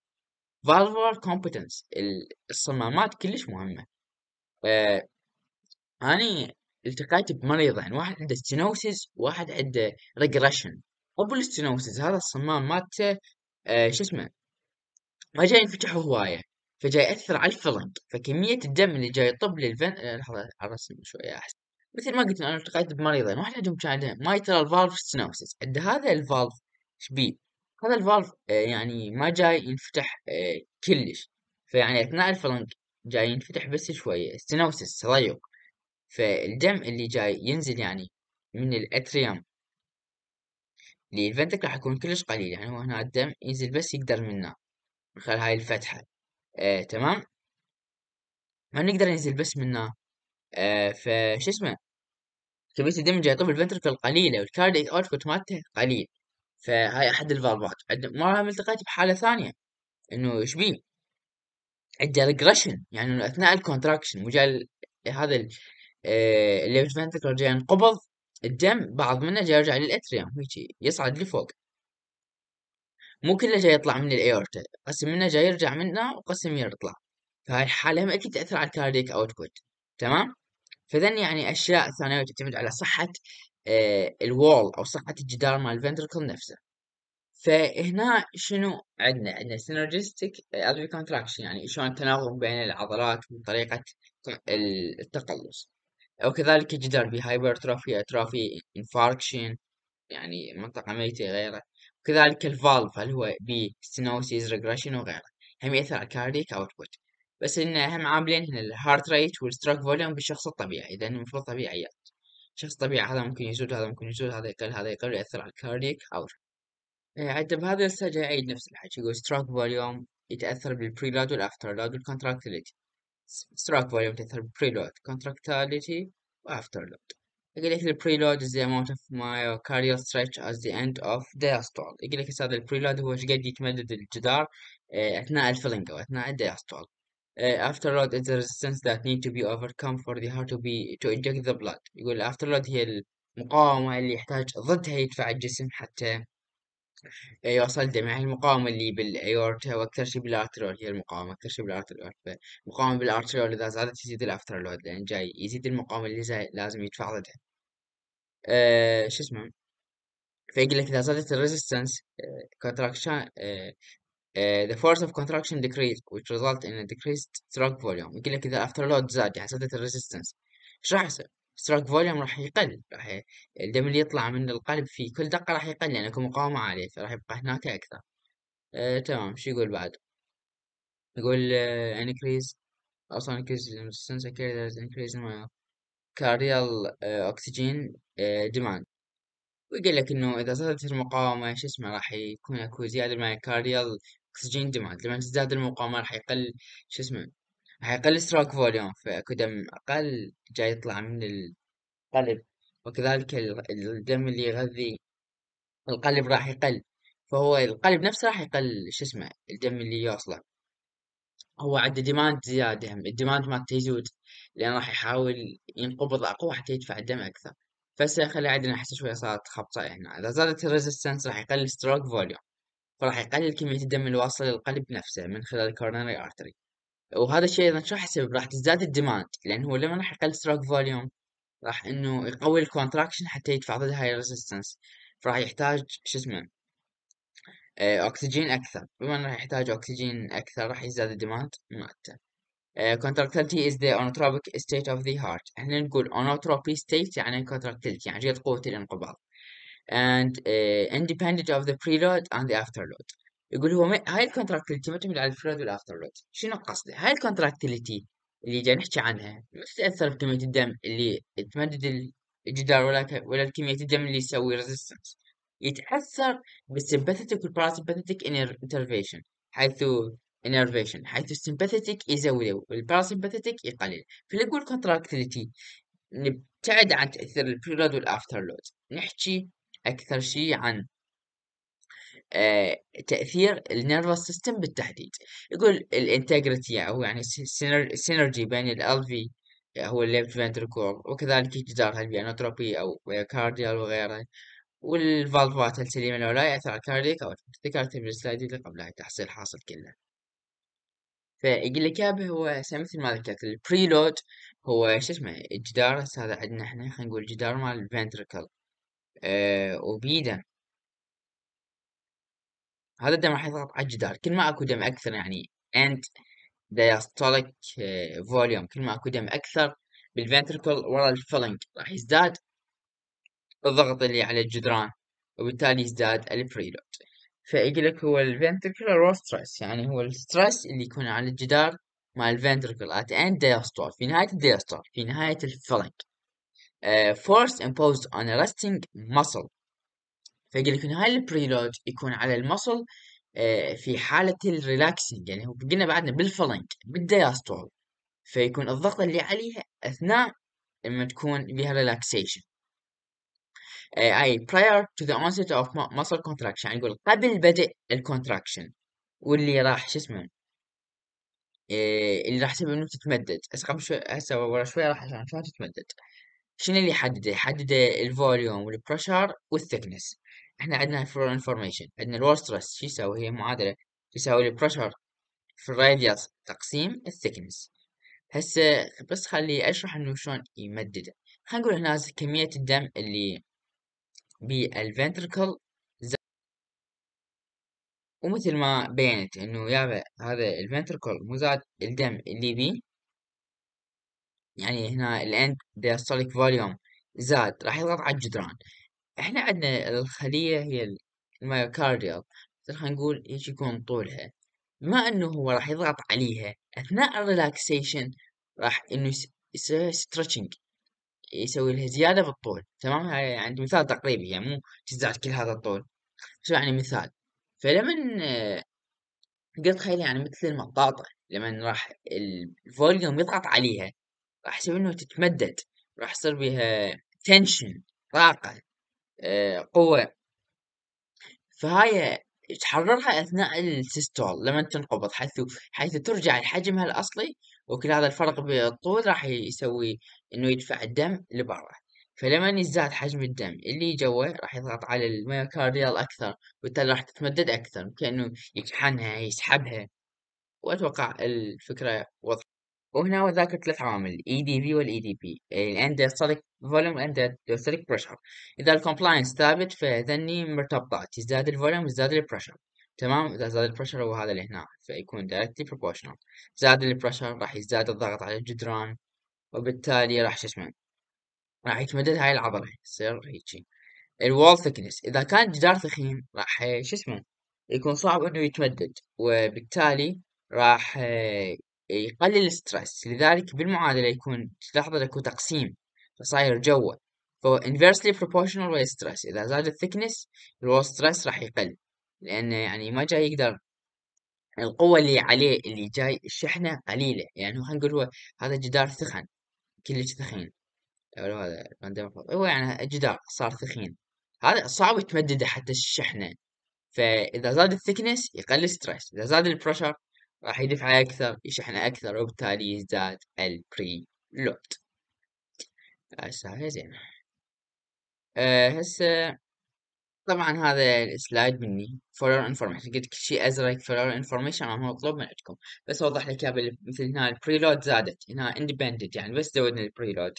فالفور كومبتنس الصمامات كلش مهمة أه أني التقيت بمريضين واحد عنده ستينوسيس وواحد عنده ريجريشن ابو الستينوسيس هذا الصمام مالته آه شو اسمه ما جاي ينفتح هوايه فجاي يأثر على الفلنج فكمية الدم اللي جاي يطب للفن آه، لحظة الرسم شوية أحسن مثل ما قلت أنا التقيت بمريضين واحد عندهم كان عنده مايترال فالف ستينوسيس عند هذا الفالف شبيه هذا الفالف آه يعني ما جاي ينفتح آه كلش فيعني أثناء الفلنج جاي ينفتح بس شوية ستينوسيس تضيق فالدم اللي جاي ينزل يعني من الاتريوم للفنتك راح يكون كلش قليل يعني هو هنا الدم ينزل بس يقدر منه من خلال هاي الفتحة آه تمام ما نقدر ينزل بس منه آه فش اسمه كمية الدم اللي يطوف الفنتركل قليلة والكارديك اوتبوت مالته قليل فهاي احد الفالفات مرة التقيت بحالة ثانية انه ايش بيه عنده ريجريشن يعني انه اثناء الكونتراكشن مجال هذا آه، اللي بالفنتك جاي ينقبض الدم بعض منه جاي يرجع للاتريوم هيجي يصعد لفوق مو كله جاي يطلع من الايورتا قسم منه جاي يرجع منه وقسم يطلع فهاي الحالة هم اكيد تأثر على الكارديك اوتبوت تمام فذن يعني اشياء ثانوية تعتمد على صحة آه الوول او صحة الجدار مال الفنتركل نفسه فهنا شنو عندنا عندنا سينرجيستيك ادري كونتراكشن يعني شلون التناغم بين العضلات وطريقة التقلص وكذلك الجدار في هايبرتروفي اتروفي انفاركشن يعني منطقة ميتة غيره وكذلك الفالف هل هو بستنوسيز ريجريشن وغيره هم يأثر على الكارديك اوتبوت بس ان اهم عاملين هنا الهارت ريت والستروك فوليوم بالشخص الطبيعي اذا المفروض طبيعيات يعني. شخص طبيعي هذا ممكن يزود هذا ممكن يزود هذا يقل هذا يقل يأثر على الكارديك اوت عاد بهذا السجل يعيد نفس الحكي يقول ستروك فوليوم يتأثر بالبريلود والافترلود والكونتراكتيليتي struct volume method preload, contractility, afterload. يقول preload is the amount of myocardial uh, stretch at the end of diastole يقول لك the preload هو ايش قد يتمدد الجدار اثناء الفلنج او اثناء الدياستول uh, uh afterload is the resistance that need to be overcome for the heart to be to inject the blood يقول afterload هي المقاومة اللي يحتاج ضدها يدفع الجسم حتى يوصل أيوة، دمع المقاومة اللي بالأيورتا وأكثر شيء بالارتريول هي المقاومة أكثر شيء بالارتريول فمقاومة بالارتريول إذا زادت يزيد الأفترلود لأن يعني جاي يزيد المقاومة اللي زي لازم يدفع ضدها أه شو اسمه فيقول لك إذا زادت الريزستنس كونتراكشن Uh, the force of contraction decreased which result in a decreased drug volume يقول لك إذا afterload زاد يعني زادت الريزستنس ايش راح يصير؟ ستروك فوليوم راح يقل راح الدم اللي يطلع من القلب في كل دقة راح يقل لأن اكو مقاومة عالية فراح يبقى هناك أكثر آه تمام شو يقول بعد يقول آه increase also increase resistance carriers increase my cardial آه oxygen آه demand ويقول لك إنه إذا زادت المقاومة شو اسمه راح يكون اكو زيادة من مايوكارديال أكسجين ديماند لما تزداد المقاومة راح يقل شو اسمه راح يقل ستروك فوليوم دم أقل جاي يطلع من القلب وكذلك الدم اللي يغذي القلب راح يقل فهو القلب نفسه راح يقل شو اسمه الدم اللي يوصله هو عنده ديماند زيادة هم الديماند مالته يزود لأن راح يحاول ينقبض أقوى حتى يدفع الدم أكثر فهسه خلي عندنا هسه شوية صارت خبطة هنا إذا زادت الريزستنس راح يقل ستروك فوليوم فراح يقلل كمية الدم الواصلة للقلب نفسه من خلال الكورنري ارتري وهذا الشيء اذا شو راح يسبب؟ راح تزداد الديماند لان هو لما راح يقلل ستروك فوليوم راح انه يقوي الكونتراكشن حتى يدفع ضد هاي ريزيستنس فراح يحتاج شو اسمه آه، اكسجين اكثر بما انه راح يحتاج اكسجين اكثر راح يزداد الديماند مالته contractility is the onotropic state of the heart احنا نقول onotropy state يعني contractility يعني جهة قوة الانقباض and uh, independent of the preload and the afterload يقول هو هاي هاي الكونتراكتلتي تعتمد على الفريد والافتر لود شنو قصده هاي الكونتراكتلتي اللي جاي نحكي عنها ما تتاثر بكميه الدم اللي تمدد الجدار ولا ك... ولا كميه الدم اللي يسوي ريزيستنس يتاثر بالسمباثيتك والباراسمباثيتك انترفيشن حيث انرفيشن حيث السمباثيتك يزود والباراسمباثيتك يقلل فنقول كونتراكتيليتي نبتعد عن تاثير البريلود والافتر لود نحكي اكثر شيء عن آه، تأثير النيرفس سيستم بالتحديد يقول الانتجريتي أو يعني السينرجي بين في آه، هو الليفت فنتركور وكذلك هل البيانوتروبي أو كارديال وغيره والفالفات السليمة لو لا يأثر على الكارديك أو ذكرت السلايد اللي قبلها تحصيل حاصل كله فيقول لك يابا هو مثل ما ذكرت البريلود هو شو اسمه الجدار هذا عندنا احنا خلينا نقول جدار مال الفنتركل أه وبيده هذا الدم راح يضغط على الجدار كل ما اكو دم اكثر يعني انت دايستوليك فوليوم كل ما اكو دم اكثر بالفنتركل ورا الفلنج راح يزداد الضغط اللي على الجدران وبالتالي يزداد البريلود فيقول لك هو الفنتركلر ستريس يعني هو الستريس اللي يكون على الجدار مع الفنتركل ات اند دايستول في نهاية الدايستول في نهاية الفلنج فورس آه، force imposed on a resting muscle فيقول لك انه هاي البريلود يكون على المصل آه، في حالة الريلاكسنج يعني هو قلنا بعدنا بالفلنك بالدياستول فيكون الضغط اللي عليها أثناء لما تكون بها ريلاكسيشن آه، أي prior to the onset of muscle contraction يعني يقول قبل بدء الكونتراكشن واللي راح شو اسمه آه، اللي راح تسبب انه تتمدد هسه قبل شوي هسه ورا شوي راح عشان شلون تتمدد شنو اللي يحدده؟ يحدده الفوليوم والبريشر والثكنس احنا عندنا فلو انفورميشن عندنا الور ستريس شو يساوي هي معادلة تساوي البريشر في الراديوس تقسيم الثيكنس هسه بس خلي اشرح انه شلون يمدده خلينا نقول هنا كمية الدم اللي بالفنتركل ومثل ما بينت انه يابا هذا الفنتركل مزاد الدم اللي بيه يعني هنا الاند ديستوليك فوليوم زاد راح يضغط على الجدران إحنا عندنا الخلية هي الميوكارديال خلينا نقول هيك يكون طولها بما انه هو راح يضغط عليها اثناء الريلاكسيشن راح انه يسوي ستريتشنج يسوي لها زياده بالطول تمام هاي يعني مثال تقريبي يعني مو تزعل كل هذا الطول بس يعني مثال فلما قلت خيلي يعني مثل المطاطة لما راح الفوليوم يضغط عليها راح يسوي انه تتمدد راح يصير بها تنشن طاقة آه، قوة فهاي تحررها أثناء السيستول لما تنقبض حيث حيث ترجع لحجمها الأصلي وكل هذا الفرق بالطول راح يسوي إنه يدفع الدم لبرا فلما يزداد حجم الدم اللي جوا راح يضغط على الميوكارديال أكثر وبالتالي راح تتمدد أكثر كأنه يكحنها يسحبها وأتوقع الفكرة وضحت وهنا ذاكر ثلاث عوامل الاي دي بي والاي دي بي الاند يستهلك فوليوم والاند يستهلك بريشر اذا الكومبلاينس ثابت فذني مرتبطات يزداد الفوليوم يزداد البريشر تمام اذا زاد البريشر هو هذا اللي هنا فيكون دايركتلي بروبوشنال زاد البريشر راح يزداد الضغط على الجدران وبالتالي راح شو اسمه راح يتمدد هاي العضله تصير هيجي الوول ثيكنس اذا كان جدار ثخين راح شو اسمه يكون صعب انه يتمدد وبالتالي راح يقلل الستريس لذلك بالمعادلة يكون تلاحظ اكو تقسيم فصاير جوا فهو inversely proportional with stress إذا زاد الثكنس الوول ستريس راح يقل لأنه يعني ما جاي يقدر القوة اللي عليه اللي جاي الشحنة قليلة يعني خلينا نقول هو هذا جدار ثخن كلش ثخين هو يعني جدار صار ثخين هذا صعب تمدده حتى الشحنة فإذا زاد الثكنس يقل الستريس إذا زاد البريشر راح يدفع أكثر يشحن أكثر وبالتالي يزداد البري لود هسه زين آه، هسه طبعا هذا السلايد مني فور انفورميشن قلت كل شيء ازرق فور انفورميشن ما مطلوب من عندكم بس اوضح لك اياها مثل هنا البريلود زادت هنا اندبندنت يعني بس زودنا البريلود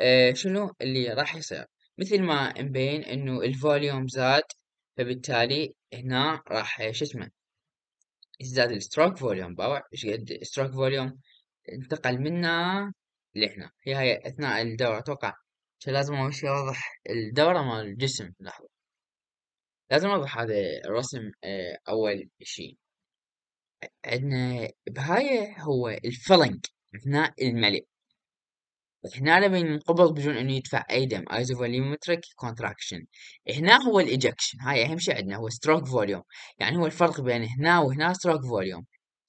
أه شنو اللي راح يصير مثل ما مبين انه الفوليوم زاد فبالتالي هنا راح شو اسمه ازداد الستروك فوليوم باور ايش قد ستروك فوليوم انتقل منا لهنا هي هاي اثناء الدورة اتوقع لازم اول اوضح الدورة مال الجسم لحظة لازم اوضح هذا الرسم اه اول شي عندنا بهاي هو الفلنج اثناء الملء هنا نبي ينقبض بدون انه يدفع اي دم ايزوفوليومتريك كونتراكشن هنا هو الاجكشن هاي اهم شيء عندنا هو ستروك فوليوم يعني هو الفرق بين هنا وهنا ستروك فوليوم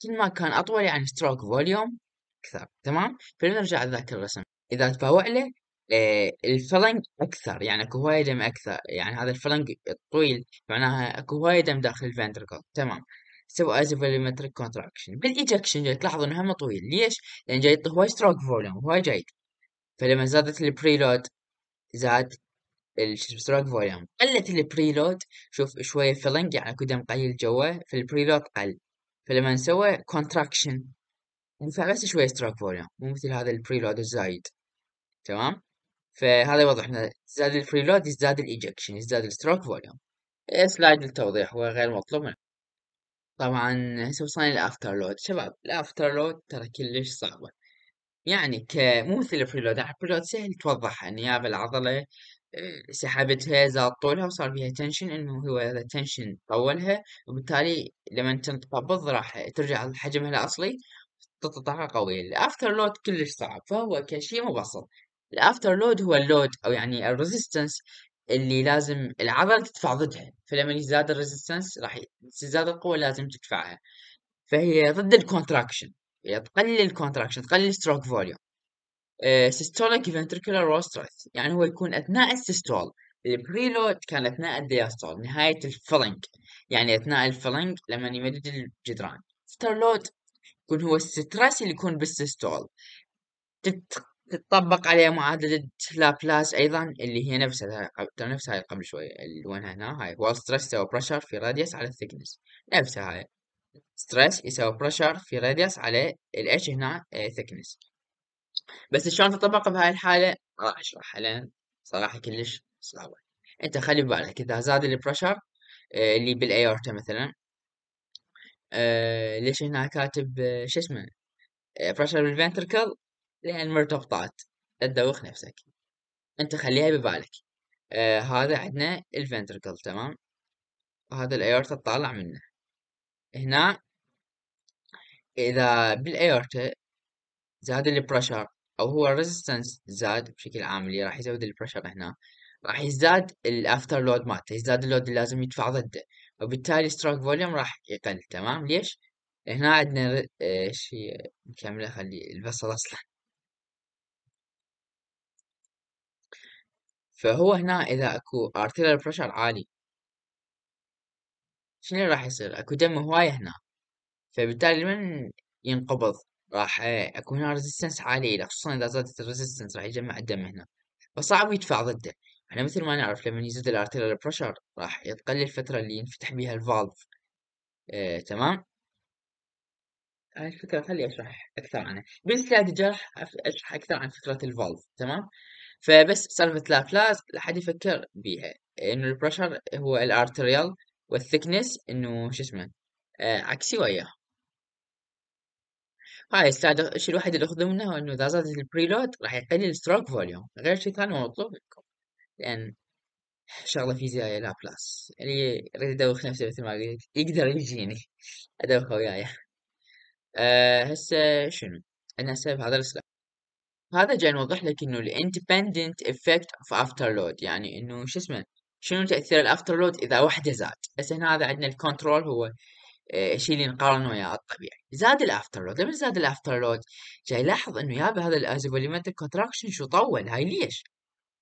كل ما كان اطول يعني ستروك فوليوم اكثر تمام فلنرجع لذاك الرسم اذا تفوع له آه، الفلنج اكثر يعني اكو هواي دم اكثر يعني هذا الفلنج الطويل معناها اكو هواي دم داخل الفنتركل تمام سوى ايزوفوليومتريك كونتراكشن بالايجكشن جاي تلاحظ انه هم طويل ليش؟ لان جاي يعطي هواي ستروك فوليوم هواي جاي فلما زادت البريلود زاد شو فوليوم يعني. قلت البريلود شوف شوية فيلنج يعني كدم قليل جوا فالبريلود قل فلما نسوي كونتراكشن ينفع بس شوية ستروك فوليوم مو مثل هذا البريلود الزايد تمام فهذا يوضح لنا تزداد الفريلود يزداد الايجكشن يزداد الستروك فوليوم إيه، سلايد للتوضيح هو غير مطلوب منه يعني. طبعا هسه وصلنا للافتر لود شباب الافتر لود ترى كلش صعبة يعني كمو مثل البريلود البريلود سهل توضح ان يا بالعضله سحبتها زاد طولها وصار فيها تنشن انه هو هذا التنشن طولها وبالتالي لما تنقبض راح ترجع لحجمها الاصلي تطلع قوية الافتر لود كلش صعب فهو كشي مبسط الافتر لود هو اللود او يعني الريزيستنس اللي لازم العضلة تدفع ضدها فلما يزداد الريزيستنس راح تزداد القوة لازم تدفعها فهي ضد الكونتراكشن تقلل الكونتراكشن تقلل ستروك فوليوم سيستوليك فنتركولار روسترث يعني هو يكون اثناء السيستول البريلود كان اثناء الدياستول نهايه الفلنك يعني اثناء الفلنك لما يمدد الجدران افترلود يكون هو الستريس اللي يكون بالسيستول تتطبق عليه معادلة لابلاس أيضا اللي هي نفسها نفسها هاي قبل شوي اللي وينها هنا هاي هو ستريس او بريشر في راديوس على الثيكنس نفسها هاي ستريس يساوي بريشر في راديوس على ال H هنا ثيكنس آه، بس شلون تطبق بهاي الحالة راح اشرحها لان صراحة كلش صعبة انت خلي ببالك اذا زاد البريشر آه، اللي بالايورتا مثلا آه، ليش هنا كاتب شو اسمه بريشر بالفنتركل لان مرتبطات لا تدوخ نفسك انت خليها ببالك آه هذا عندنا الفنتركل تمام هذا الايورتا تطلع منه هنا إذا بالأيورتا زاد البرشر أو هو الريزستنس زاد بشكل عام اللي راح يزود البرشر هنا راح يزداد الافتر لود مالته يزداد اللود اللي لازم يدفع ضده وبالتالي ستروك فوليوم راح يقل تمام ليش؟ هنا عندنا ايش آه، هي شيء مكمله خلي البصل اصلا فهو هنا اذا اكو arterial pressure عالي شنو راح يصير اكو دم هواية هنا فبالتالي من ينقبض راح اكو هنا ريزيستنس عالية خصوصا اذا زادت الريزيستنس راح يجمع الدم هنا فصعب يدفع ضده احنا مثل ما نعرف لما يزيد الارتيريال بريشر راح يتقلل الفترة اللي ينفتح بيها الفالف آه، تمام هاي الفكرة خلي أشرح أكثر عنها بس لا جرح أشرح أكثر عن فكرة الفالف تمام فبس سالفة لا فلاس لحد يفكر بيها إنه البريشر هو الأرتريال والثكنس انه شو اسمه آه عكسي وياه هاي السلايد الشيء الوحيد اللي اخذه منه هو انه اذا زادت البريلود راح يقلل الستروك فوليوم غير شيء ثاني هو مطلوب منكم لان شغله فيزيائيه بلاس يعني اللي يريد يدوخ نفسه مثل ما قلت يقدر يجيني ادوخ وياي أه هسه شنو عندنا هسه هذا السلايد هذا جاي نوضح لك انه الاندبندنت افكت اوف افتر لود يعني انه شو اسمه شنو تأثير الافتر لود اذا وحده زاد بس هنا هذا عندنا الكنترول هو الشيء آه، اللي نقارنه وياه الطبيعي زاد الافتر لود لما زاد الافتر لود جاي لاحظ انه يابا هذا الازوفوليمتر كونتراكشن شو طول هاي ليش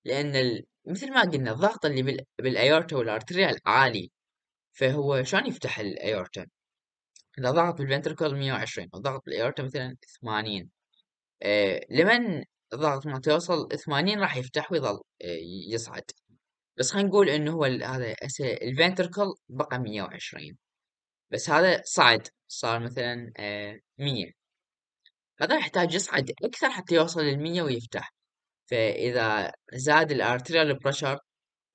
لان مثل ما قلنا الضغط اللي بال... بالايورتا والارتريال عالي فهو شلون يفتح الايورتا اذا ضغط بالفنتركل 120 وضغط بالايورتا مثلا 80 آه لمن الضغط ما توصل 80 راح يفتح ويظل آه يصعد بس خلينا نقول انه هو هذا الفنتركل بقى 120 بس هذا صعد صار مثلا 100 آه، هذا يحتاج يصعد اكثر حتى يوصل لل 100 ويفتح فاذا زاد الارتريال بريشر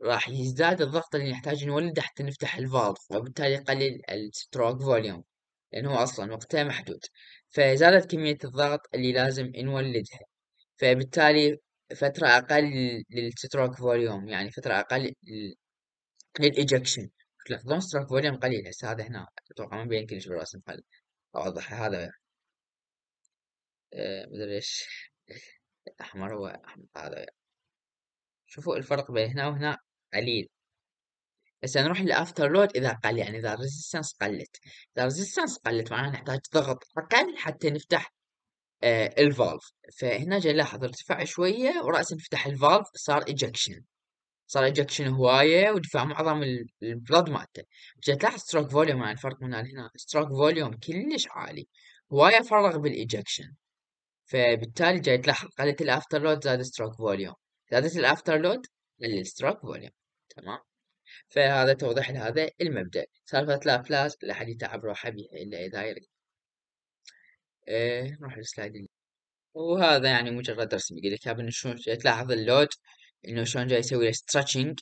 راح يزداد الضغط اللي نحتاج نولده حتى نفتح الفالف وبالتالي يقلل الستروك فوليوم لأنه أصلا وقتها محدود فزادت كمية الضغط اللي لازم نولدها فبالتالي فترة أقل للستروك فوليوم يعني فترة أقل للإجكشن تلاحظون ستروك فوليوم قليل هسه هذا هنا أتوقع ما بين كلش بالرأس خل أوضح هذا أه مدري إيش أحمر هو أحمر هذا شوفوا الفرق بين هنا وهنا قليل بس نروح للافتر لود اذا قل يعني اذا الريزيستنس قلت اذا الريزيستنس قلت معناها نحتاج ضغط اقل حتى نفتح آه الفالف فهنا جاي لاحظ ارتفع شوية ورأسا فتح الفالف صار ايجكشن صار ايجكشن هواية ودفع معظم البلد مالته جاي تلاحظ ستروك فوليوم يعني الفرق من هنا ستروك فوليوم كلش عالي هواية فرغ بالاجكشن فبالتالي جاي تلاحظ قلت الافتر لود زاد ستروك فوليوم زادت الافتر لود قلل الستروك فوليوم تمام فهذا توضيح لهذا المبدأ سالفة لا لا حد يتعب روحه بيها إلا إذا يريد إيه نروح للسلايد اللي وهذا يعني مجرد رسم يقول لك ابن شلون تلاحظ اللود انه شلون جاي يسوي له ستريتشنج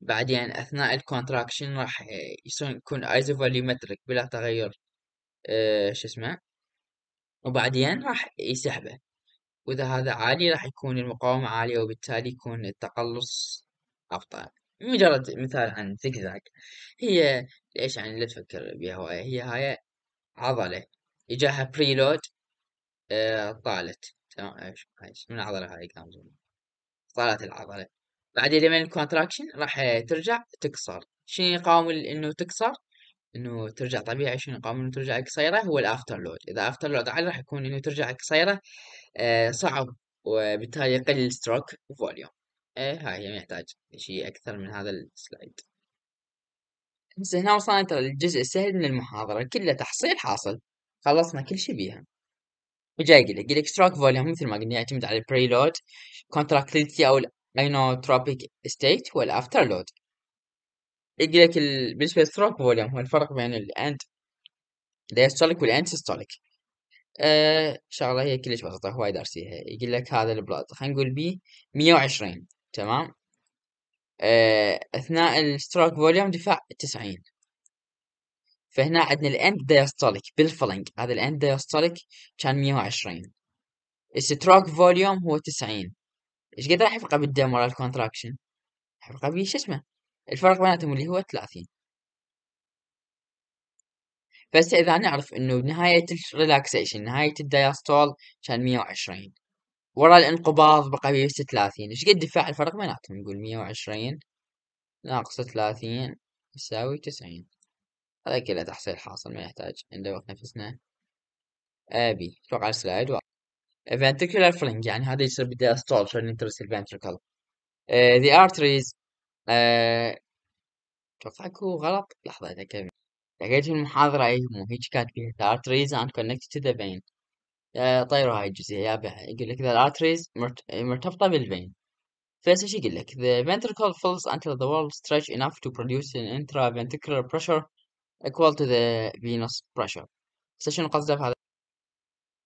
بعدين اثناء الكونتراكشن راح يصير يكون ايزوفوليومتريك بلا تغير أه شو اسمه وبعدين راح يسحبه واذا هذا عالي راح يكون المقاومة عالية وبالتالي يكون التقلص ابطأ مجرد مثال عن زجزاج هي ليش يعني لا تفكر بها هواية هي هاي عضلة اجاها بريلود آه، طالت تمام من العضلة هاي كانت طالت العضلة بعد لما الكونتراكشن راح ترجع تكسر شنو يقاوم انه تكسر انه ترجع طبيعي شنو يقاوم انه ترجع قصيرة هو الافتر لود اذا افتر لود عالي راح يكون انه ترجع قصيرة آه، صعب وبالتالي يقل الستروك فوليوم ايه هاي ما يحتاج شيء اكثر من هذا السلايد هسه هنا وصلنا ترى السهل من المحاضرة كله تحصيل حاصل خلصنا كل شيء بيها وجاي يقول لك الاكستراك فوليوم مثل ما قلنا يعتمد على البري لود كونتراكتيلتي او الاينوتروبيك ستيت والافتر لود يقول لك بالنسبه للستروك فوليوم هو الفرق بين الاند دايستوليك والاند سيستوليك أه شغله هي كلش بسيطه هواي دارسيها يقول لك هذا البلاد خلينا نقول بي 120 تمام أه اثناء الستروك فوليوم دفاع 90 فهنا عندنا الاند دايستوليك بالفلنج هذا الاند دايستوليك كان 120 الستروك فوليوم هو 90 ايش قد راح يفرق بالديمورال كونتراكشن؟ يفرق بشو اسمه الفرق بيناتهم اللي هو 30 بس اذا نعرف انه بنهاية الريلاكسيشن نهاية الدايستول كان 120 ورا الانقباض بقى 30 ايش قد دفاع الفرق بيناتهم نقول 120 ناقص 30 يساوي 90 هذا كله تحصيل حاصل ما يحتاج ندوق نفسنا ابي اتوقع السلايد واحد ventricular filling يعني هذا يصير بالدياستول عشان نترس ventricle uh, آه، the arteries آه، اتوقع uh, اكو غلط لحظة اتكلم لقيت في المحاضرة اي مو هيك كاتبين the arteries and connected to the vein طيروا هاي الجزئية يا يقول لك the arteries مرتبطة بالفين فايش ايش يقول لك the ventricle fills until the wall stretch enough to produce an intraventricular pressure equal to the venous pressure بس شنو قصده بهذا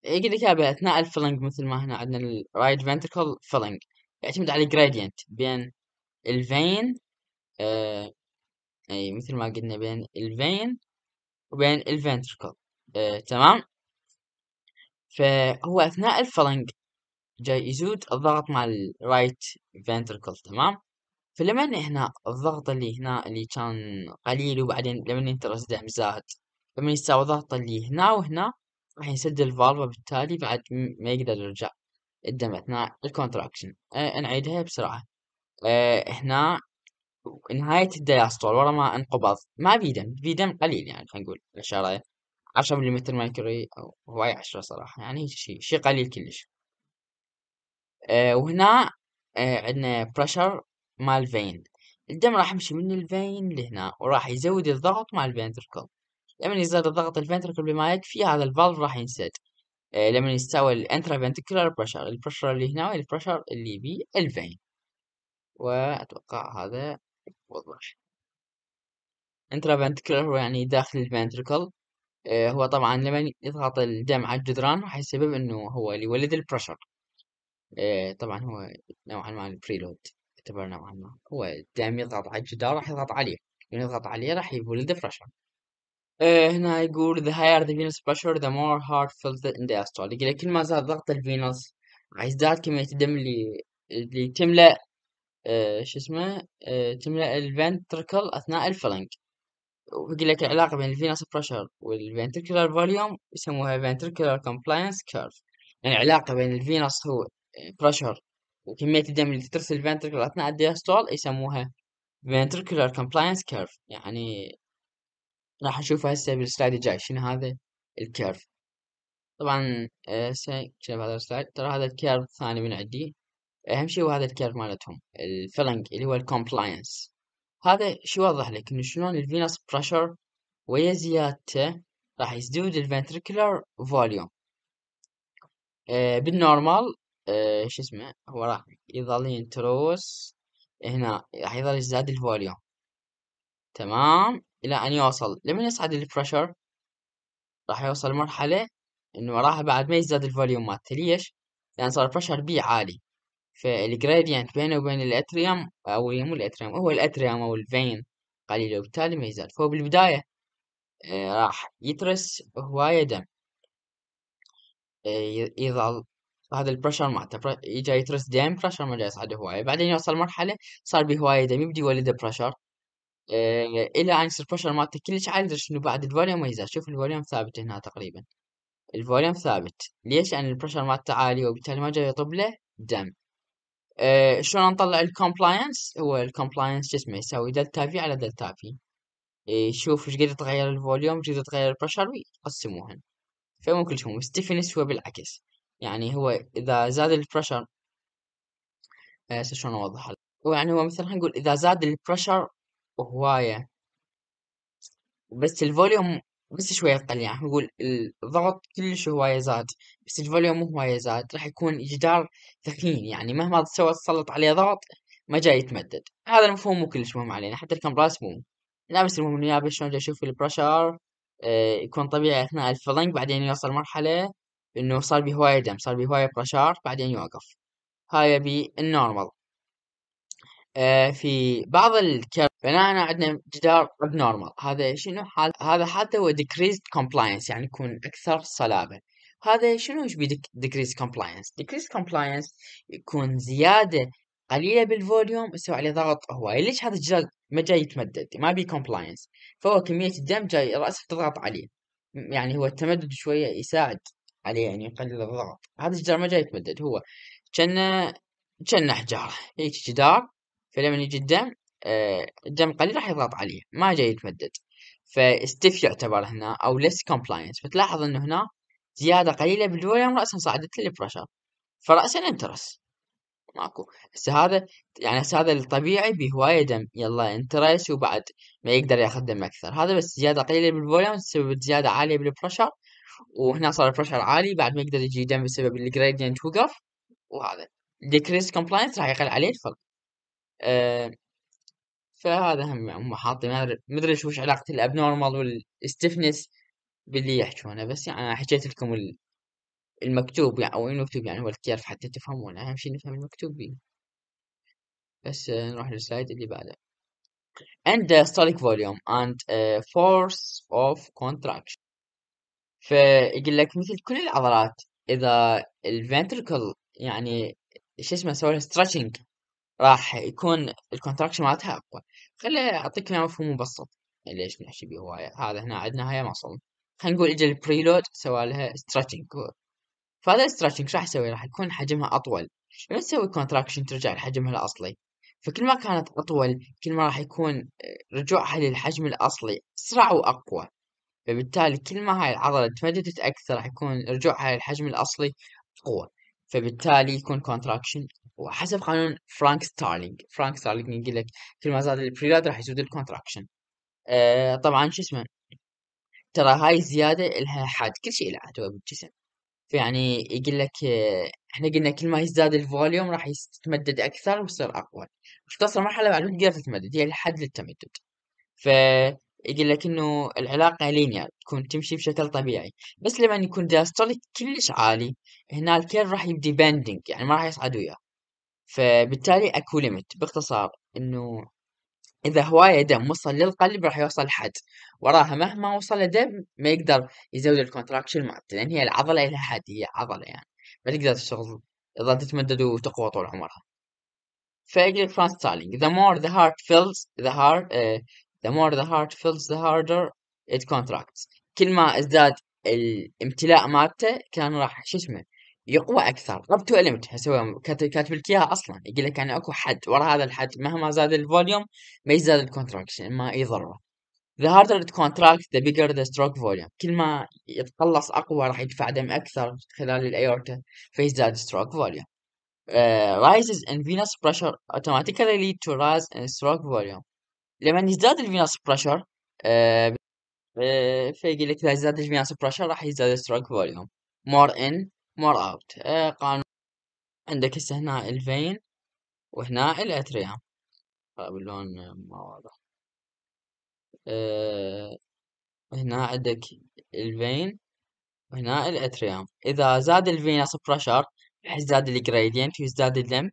يقول لك يابا اثناء الفلنج مثل ما هنا عندنا الرايت فنتركل filling يعتمد على gradient بين الفين آه اي مثل ما قلنا بين الفين وبين الفنتركل ventricle آه، تمام فهو اثناء الفلنج جاي يزود الضغط مع الرايت فنتركل تمام فلما هنا الضغط اللي هنا اللي كان قليل وبعدين لما ينترس دعم زاد لما يساوي الضغط اللي هنا وهنا راح يسد فالفا بالتالي بعد ما يقدر يرجع الدم اثناء الكونتراكشن أه نعيدها بسرعة أه هنا نهاية الدياستول ورا ما انقبض ما في دم في دم قليل يعني خلينا نقول عشرة مليمتر مايكري أو هواي عشرة صراحة يعني شيء شيء قليل كلش أه وهنا أه عندنا بريشر مال الفين الدم راح يمشي من الفين لهنا وراح يزود الضغط مع الفينتركل لما يزداد الضغط الفينتركل بما يكفي هذا الفالف راح ينسد آه، لما يستوي الانترا فينتركلر بريشر البريشر اللي هنا والبريشر اللي بي الفين واتوقع هذا وضح انترا فينتركلر هو يعني داخل الفينتركل آه، هو طبعا لما يضغط الدم على الجدران راح يسبب انه هو اللي يولد البريشر آه، طبعا هو نوعا ما البريلود يعتبر نوعا ما هو دام يضغط على الجدار راح يضغط عليه لما يضغط عليه راح يولد بريشر إيه هنا يقول the higher the venous pressure the more heart fills the astole يقول كل ما زاد ضغط الفينوس راح يزداد كمية الدم اللي اللي تملأ آه شو اسمه آه تملأ الفنتركل أثناء الفلنج ويقول لك العلاقة بين الفينوس بريشر والفنتركلر فوليوم يسموها ventricular compliance curve يعني علاقة بين الفينوس هو بريشر كمية الدم اللي ترسل الفنتركل أثناء إيه الديستول يسموها ventricular compliance curve يعني راح نشوفه هسه بالسلايد الجاي شنو هذا الكيرف طبعا هسه آه، شوف هذا السلايد ترى هذا الكيرف ثاني من عندي أهم شي هو هذا الكيرف مالتهم الفلنج اللي هو الكومبلاينس هذا شو يوضح لك إنه شلون venous بريشر ويا زيادته راح يزدود الفنتركولار آه، فوليوم بالنورمال آه شو اسمه هو راح يظل ينتروس هنا راح يظل يزداد الفوليوم تمام إلى أن يوصل لمن يصعد البريشر راح يوصل مرحلة إنه راح بعد ما يزداد الفوليوم مالته ليش؟ لأن صار البريشر بي عالي فالجريدينت بينه وبين الاتريوم او مو الاتريوم هو الاتريوم او الفين قليل وبالتالي ما يزداد فهو بالبداية آه، راح يترس هواية دم آه، يظل هذا البريشر مالته يجي يترس دايم بريشر ما جاي يصعد هواية بعدين يوصل مرحلة صار به هواي دم يبدي يولد بريشر إيه الى ان يصير بريشر مالته كلش عالي شنو بعد الفوليوم ما يزال شوف الفوليوم ثابت هنا تقريبا الفوليوم ثابت ليش لان البريشر مالته عالي وبالتالي ما جاي يطب له دم إيه شلون نطلع الكومبلاينس هو الكومبلاينس جسمه يسوي دلتا في على دلتا في إيه شوف ايش قد يتغير الفوليوم ايش قد يتغير ويقسموهن فمو كلش مهم ستيفنس هو بالعكس يعني هو إذا زاد البريشر هسه آه، شلون أوضحها هو يعني هو مثلا نقول إذا زاد البريشر هواية بس الفوليوم بس شوية قل يعني نقول الضغط كلش هواية زاد بس الفوليوم مو هواية زاد راح يكون جدار ثخين يعني مهما تسوى تسلط عليه ضغط ما جاي يتمدد هذا المفهوم مو كلش مهم علينا حتى راس مو لا بس المهم إنه شلون أشوف البريشر آه، يكون طبيعي أثناء الفلنج بعدين يوصل مرحلة إنه صار بي هواية دم صار بي هواية برشار بعدين يوقف هاي بي النورمال آه في بعض الكيرف يعني بناءنا عندنا جدار abnormal هذا شنو حال هذا حالته هو decreased compliance يعني يكون أكثر صلابة هذا شنو ايش بي decreased compliance decreased compliance يكون زيادة قليلة بالفوليوم يسوي عليه ضغط هواي ليش هذا الجدار ما جاي يتمدد ما بي compliance فهو كمية الدم جاي رأسك تضغط عليه يعني هو التمدد شوية يساعد عليه يعني يقلل الضغط هذا الجدار ما جاي يتمدد هو كنا كنا حجارة هيك جدار فلما يجي الدم آه الدم قليل راح يضغط عليه ما جاي يتمدد فاستف يعتبر هنا أو less compliance فتلاحظ أنه هنا زيادة قليلة بالفوليوم رأسا صعدت للبرشر فرأسا انترس ماكو هسه هذا يعني هسه هذا الطبيعي بهواية دم يلا انترس وبعد ما يقدر ياخذ دم اكثر هذا بس زياده قليله بالفوليوم تسبب زياده عاليه بالبرشر وهنا صار البريشر عالي بعد ما يقدر يجي دم بسبب الجريدينت وقف وهذا ديكريس كومبلاينس راح يقل عليه الفرق أه فهذا هم هم حاطين ما ادري وش علاقة الابنورمال والستفنس باللي يحجونه بس يعني انا حكيت لكم المكتوب يعني او المكتوب يعني هو الكيرف حتى تفهمون اهم شيء نفهم المكتوب به بس آه، نروح للسلايد اللي بعده and the آه، stolic volume and uh, force of contraction فيقول لك مثل كل العضلات اذا الفنتركل يعني شو اسمه سوى لها ستريتشنج راح يكون الكونتراكشن مالتها اقوى خلي اعطيك مفهوم مبسط يعني ليش بنحكي به هواية هذا هنا عندنا هاي مصل خلينا نقول اجى البريلود سوى لها ستريتشنج فهذا الستريتشنج راح يسوي راح يكون حجمها اطول لما تسوي كونتراكشن ترجع لحجمها الاصلي فكل ما كانت اطول كل ما راح يكون رجوعها للحجم الاصلي اسرع واقوى فبالتالي كل ما هاي العضلة تمددت أكثر راح يكون رجوعها للحجم الأصلي قوة فبالتالي يكون كونتراكشن وحسب قانون فرانك ستارلينج فرانك ستارلينج يقول لك كل ما زاد البريلاد راح يزود الكونتراكشن آه طبعا شو اسمه ترى هاي الزيادة لها حد كل شيء له حد بالجسم فيعني يقول لك آه، احنا قلنا كل ما يزداد الفوليوم راح يتمدد أكثر ويصير أقوى تصل مرحلة بعد ما تقدر تتمدد هي يعني الحد للتمدد ف يقول لك انه العلاقة لينير تكون تمشي بشكل طبيعي بس لما يكون دياستوليك كلش عالي هنا الكير راح يبدي باندنج يعني ما راح يصعد وياه فبالتالي اكو ليمت باختصار انه اذا هواية دم وصل للقلب راح يوصل حد وراها مهما وصل دم ما يقدر يزود الكونتراكشن مالته لان هي العضلة لها حد هي عضلة يعني ما تقدر تشتغل تظل تتمدد وتقوى طول عمرها فيقول فرانس تالينج the more the heart fills the heart uh, آه، the more the heart fills the harder it contracts كل ما ازداد الامتلاء مالته كان راح شو اسمه يقوى اكثر up to a هسه كاتب لك اياها اصلا يقول لك يعني اكو حد ورا هذا الحد مهما زاد الفوليوم ما يزداد الكونتراكشن ما يضره the harder it contracts the bigger the stroke volume كل ما يتقلص اقوى راح يدفع دم اكثر خلال الايورتا فيزداد stroke volume uh, rises in venous pressure automatically lead to rise in stroke volume لما يزداد الفيناس بريشر آه، فيقول لك اذا زاد الفيناس بريشر راح يزداد السترونج فوليوم مور ان مور اوت آه، قانون عندك هسه هنا الفين وهنا الاتريام باللون طيب، ما واضح آه هنا عندك الفين وهنا الاتريام اذا زاد الفيناس بريشر راح يزداد الجريدينت ويزداد الدم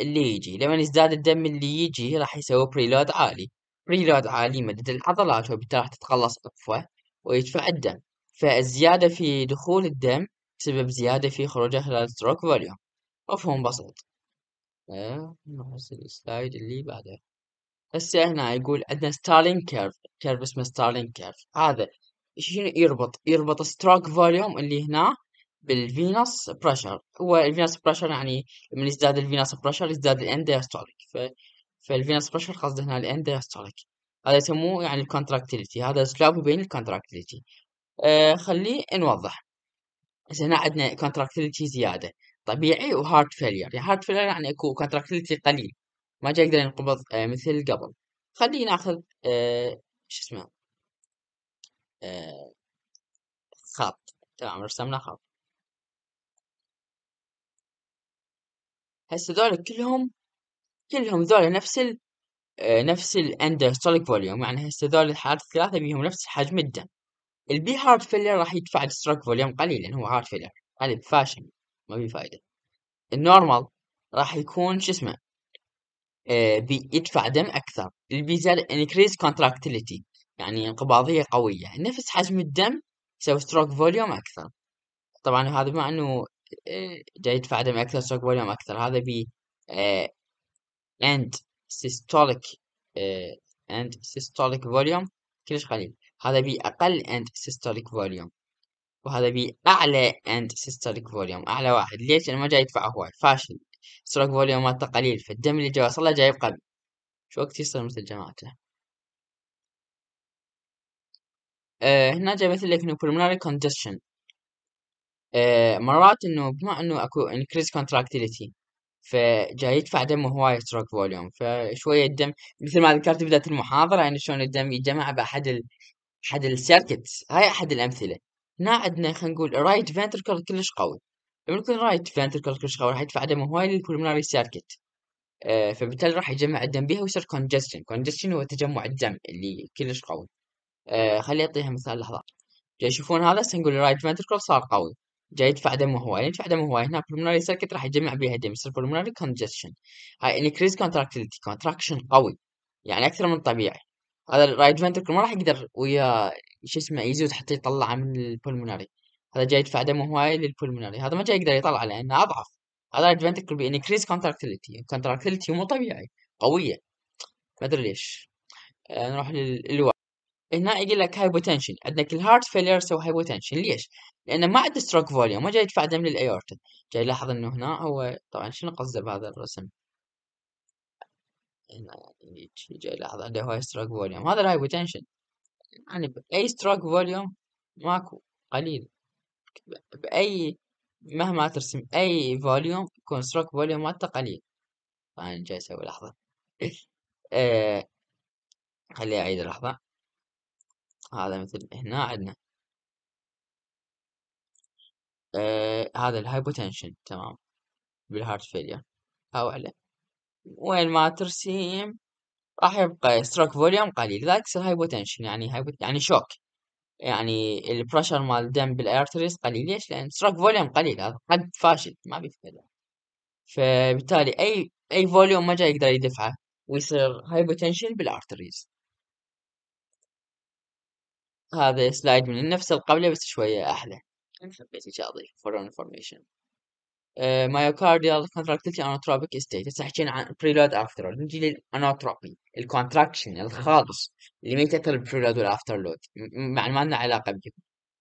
اللي يجي لما يزداد الدم اللي يجي راح يسوي بريلود عالي ريلود عالي يمدد العضلات وبالتالي راح تتقلص أكفه ويدفع الدم فالزيادة في دخول الدم تسبب زيادة في خروجه خلال ستروك فوليوم مفهوم بسيط آه، نحس السلايد اللي بعده هسه هنا يقول عندنا ستارلين كيرف كيرف اسمه ستارلين كيرف هذا شنو يربط يربط ستروك فوليوم اللي هنا بالفينوس بريشر هو الفينوس بريشر يعني من يزداد الفينوس بريشر يزداد ف في 2016 قصد هنا الان يستهلك هذا يسموه يعني الكونتراكتيليتي هذا سلاب بين الكونتراكتيليتي آه خليه نوضح هنا عندنا كونتراكتيليتي زياده طبيعي وهارد فيلير يعني هارد فيلير يعني اكو كونتراكتيليتي قليل ما جاي يقدر ينقبض آه مثل قبل خلينا ناخذ آه شو اسمه آه، خط تمام رسمنا خط هسه ذول كلهم كلهم ذولا نفس ال آه، نفس الاندرستوليك فوليوم يعني هسه ذول الحالات الثلاثة بيهم نفس حجم الدم البي هارت فيلر راح يدفع دستروك فوليوم قليلا هو هارت فيلر قليل فاشل ما في فايدة النورمال راح يكون شو اسمه آه، بيدفع دم أكثر البي زاد انكريز كونتراكتيليتي يعني انقباضية قوية نفس حجم الدم يسوي ستروك فوليوم أكثر طبعا هذا مع إنه آه، جاي يدفع دم أكثر ستروك فوليوم أكثر هذا بي and systolic uh, and systolic volume كلش قليل هذا بي أقل and systolic volume وهذا بي أعلى and systolic volume أعلى واحد ليش؟ لأنه ما جاي يدفع هواي فاشل سترك فوليوم مالته قليل فالدم اللي جاي وصله جاي يبقى شو وقت يصير مثل جماعته أه هنا مثل لك انه pulmonary congestion أه مرات انه بما انه اكو increased contractility فجاي يدفع دم وهو يترك فوليوم فشويه الدم مثل ما ذكرت بدايه المحاضره يعني شلون الدم يتجمع باحد ال... احد السيركتس هاي احد الامثله هنا عندنا خلينا نقول رايت فنتركل كلش قوي لما يكون رايت فنتركل كلش قوي راح يدفع دم هواي للبولمناري سيركت آه فبالتالي راح يجمع الدم بها ويصير كونجستشن كونجستشن هو تجمع الدم اللي كلش قوي آه خلي اعطيها مثال لحظه جاي يشوفون هذا سنقول رايت فنتركل صار قوي جاي يدفع دم هواي يعني يدفع دم هواي يعني هنا pulmonary سيركت راح يجمع بيها دم يصير pulmonary كونجستشن آه، هاي يعني increase contractility كونتراكشن قوي يعني اكثر من الطبيعي هذا الرايت فنتركل ما راح يقدر ويا شو اسمه يزود حتى يطلع من البولموناري هذا جاي يدفع دم هواي للبولموناري هذا ما جاي يقدر يطلعه لانه اضعف هذا الرايت فنتركل بانكريز contractility contractility مو طبيعي قويه ما ادري ليش آه، نروح للواي هنا يجي لك هايبوتنشن عندك الهارت فيلير سو هايبوتنشن ليش؟ لانه ما عنده ستروك فوليوم ما جاي يدفع دم للايورتا جاي لاحظ انه هنا هو طبعا شنو قصده بهذا الرسم؟ هنا يعني جاي لاحظ عنده هاي ستروك فوليوم هذا الهايبوتنشن يعني باي ستروك فوليوم ماكو قليل باي مهما ترسم اي فوليوم يكون ستروك فوليوم مالته قليل طبعا جاي اسوي لحظة آه خليني اعيد لحظة هذا مثل هنا عندنا آه هذا الهايبوتنشن تمام بالهارت فيلير هؤلاء وين ما ترسيم راح يبقى ستروك فوليوم قليل ذاك يصير هايبوتنشن يعني هايبوت... يعني شوك يعني البريشر مال الدم بالارتريز قليل ليش؟ لان ستروك فوليوم قليل هذا قد فاشل ما بيفقده فبالتالي اي اي فوليوم ما جاي يقدر يدفعه ويصير هايبوتنشن بالارتريز هذا سلايد من نفس القبله بس شوية أحلى حبيت إن شاء الله myocardial contractility مايوكارديال state انوتروبيك ستيت هسه حكينا عن بريلود افتر نجي للانوتروبي الكونتراكشن الخالص اللي ما يتاثر بالبريلود والافتر لود مع ما لنا علاقه به